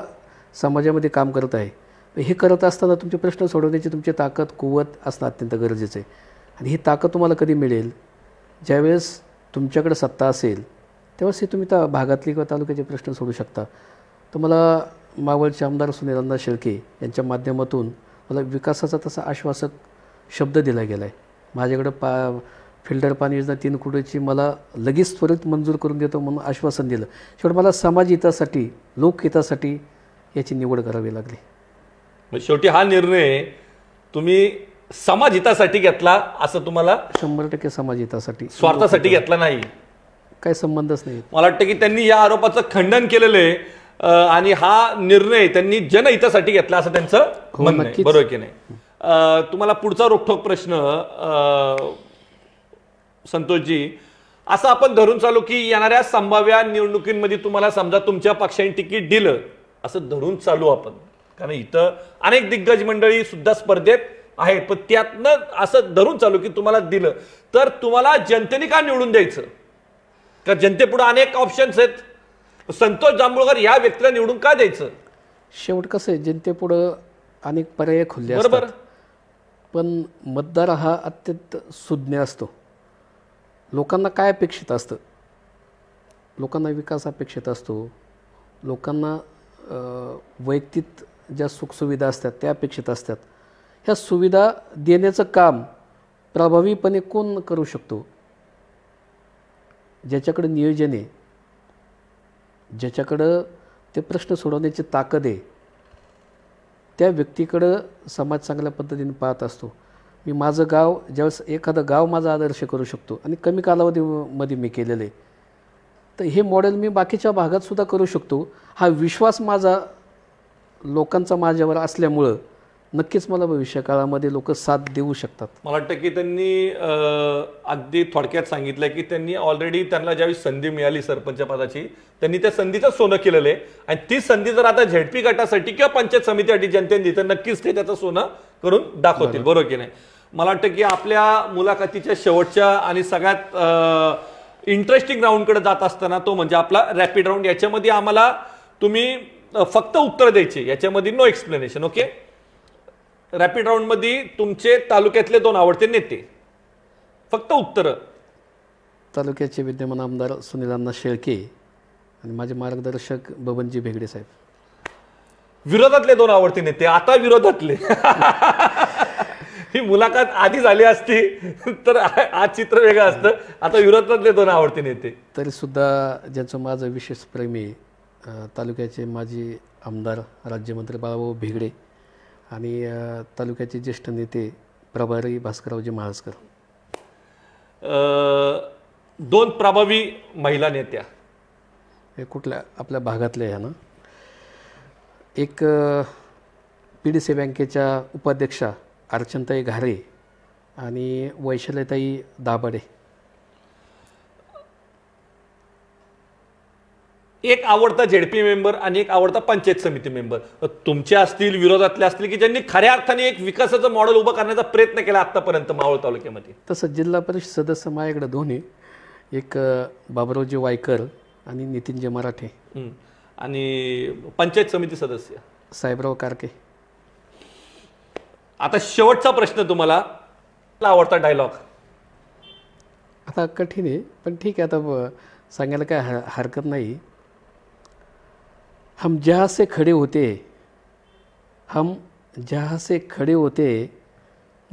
समाजामध्ये काम करत आहे हे करत असताना तुमचे प्रश्न सोडवण्याची तुमची ताकद कुवत असणं अत्यंत गरजेचं आहे आणि ही ताकद तुम्हाला कधी मिळेल ज्यावेळेस तुमच्याकडे सत्ता असेल त्यावेळेस हे तुम्ही त्या भागातली किंवा तालुक्याचे प्रश्न सोडू शकता तर मला मावळचे आमदार सुनीलंदा शेळके यांच्या माध्यमातून मला विकासाचा तसा आश्वासक शब्द दिला गेला आहे माझ्याकडं पा फिल्टर पाणी योजना तीन कोटीची मला लगेच त्वरित मंजूर करून देतो म्हणून आश्वासन दिलं शेवट मला समाज हितासाठी लोकहितासाठी याची निवड करावी लागली शेवटी हा निर्णय तुम्ही समाजहितासाठी घेतला असं तुम्हाला शंभर टक्के समाजहितासाठी स्वार्थासाठी घेतला नाही काही संबंधच नाही मला वाटतं की त्यांनी या आरोपाचं खंडन केलेलं आहे आणि हा निर्णय त्यांनी जनहितासाठी घेतला असं त्यांचं हो, म्हणणं बरोबर की नाही तुम्हाला पुढचा रोखोक प्रश्न संतोषजी असं आपण धरून चालू की येणाऱ्या संभाव्य निवडणुकींमध्ये तुम्हाला समजा तुमच्या पक्षाने तिकीट दिलं असं धरून चालू आपण कारण इथं अनेक दिग्गज मंडळी सुद्धा स्पर्धेत आहे पण त्यातनं असं धरून चालू की तुम्हाला दिलं तर तुम्हाला जनतेने का निवडून द्यायचं का जनतेपुढे अनेक ऑप्शन्स आहेत संतोष जांभूळकर या व्यक्तीला निवडून का द्यायचं शेवट कसं आहे जनतेपुढं अनेक पर्याय खुलले बरोबर पण मतदार हा अत्यंत सुज्ञ असतो लोकांना काय अपेक्षित असतं लोकांना विकास अपेक्षित असतो लोकांना वैयक्तिक ज्या सुखसुविधा असतात त्या अपेक्षित असतात ह्या सुविधा देण्याचं काम प्रभावीपणे कोण करू शकतो ज्याच्याकडे नियोजन आहे ज्याच्याकडं ते प्रश्न सोडवण्याची ताकद आहे त्या व्यक्तीकडं समाज चांगल्या पद्धतीने पाहत असतो मी माझं गाव ज्यावेळेस एखादं गाव माझा आदर्श करू शकतो आणि कमी कालावधीमध्ये मी केलेलं आहे तर हे मॉडेल मी बाकीच्या भागातसुद्धा करू शकतो हा विश्वास माझा लोकांचा माझ्यावर असल्यामुळं नक्कीच मला काळामध्ये लोक साथ देऊ शकतात मला वाटतं की त्यांनी अगदी थोडक्यात सांगितलं की त्यांनी ऑलरेडी त्यांना ज्यावेळी संधी मिळाली सरपंच पदाची त्यांनी त्या संधीचं सोनं केलेलं आहे आणि ती संधी जर आता झेडपी गटासाठी किंवा पंचायत समितीसाठी जनतेने तर नक्कीच ते त्याचं सोनं करून दाखवतील बरोबर की नाही मला वाटतं की आपल्या मुलाखतीच्या शेवटच्या आणि सगळ्यात इंटरेस्टिंग राऊंडकडे जात असताना तो म्हणजे आपला रॅपिड राऊंड याच्यामध्ये आम्हाला तुम्ही फक्त उत्तर द्यायचे याच्यामध्ये नो एक्सप्लेनेशन ओके रॅपिड राऊंडमध्ये तुमचे तालुक्यातले दोन आवडते नेते फक्त उत्तर तालुक्याचे विद्यमान आमदार सुनील अण्णा शेळके आणि माझे मार्गदर्शक बबनजी भेगडे साहेब विरोधातले दोन आवडते नेते आता विरोधातले [laughs] ही मुलाखत आधी झाली असती तर आज चित्र वेगळं असतं आता विरोधातले दोन आवडते नेते तरी सुद्धा ज्यांचं माझं विशेष प्रेमी तालुक्याचे माजी आमदार राज्यमंत्री बाळाभाऊ भेगडे आणि तालुक्याचे ज्येष्ठ नेते प्रभारी भास्कररावजी महाजकर दोन प्रभावी महिला नेत्या हे कुठल्या आपल्या भागातल्या ह्या ना एक पी डी सी बँकेच्या उपाध्यक्षा अर्चनताई घारे आणि वैशाल्यताई दाभाडे एक आवडता झेडपी मेंबर आणि एक आवडता पंचायत समिती मेंबर तुमचे असतील विरोधातले असतील की ज्यांनी खऱ्या अर्थाने एक विकासाचं मॉडेल उभं करण्याचा प्रयत्न केला आतापर्यंत मावळ तालुक्यामध्ये तसं जिल्हा परिषद सदस्य माझ्याकडे दोन्ही एक बाबरावजी वायकर आणि नितीनजी मराठे आणि पंचायत समिती सदस्य साहेबराव कारके आता शेवटचा प्रश्न तुम्हाला आवडता डायलॉग आता कठीण आहे पण ठीक आहे आता सांगायला काय हरकत नाही हम जहाँ से खड़े होते हम जहाँ से खडे होते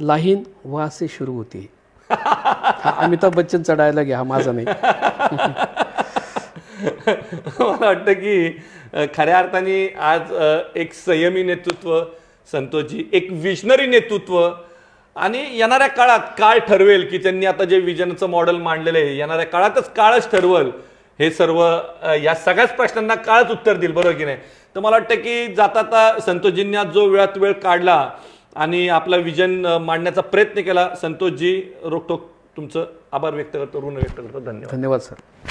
लाहीन वहाँ से सुरू होते [laughs] अमिताभ बच्चन चढायला घ्या माझा नाही मला वाटत की खऱ्या अर्थाने आज एक संयमी नेतृत्व संतोषजी एक विजनरी नेतृत्व आणि येणाऱ्या काळात काळ ठरवेल की त्यांनी आता जे विजनचं मॉडेल मांडलेलं आहे येणाऱ्या काळातच काळच ठरवल हे सर्व या सगळ्याच प्रश्नांना काळच उत्तर देईल बरोबर की नाही तर मला वाटतं की जाता संतोषजींनी आज जो वेळात वेळ काढला आणि आपला विजन मांडण्याचा प्रयत्न केला संतोषजी रोखोक तुमचं आभार व्यक्त करतो ऋण व्यक्त करतो धन्यवाद धन्यवाद सर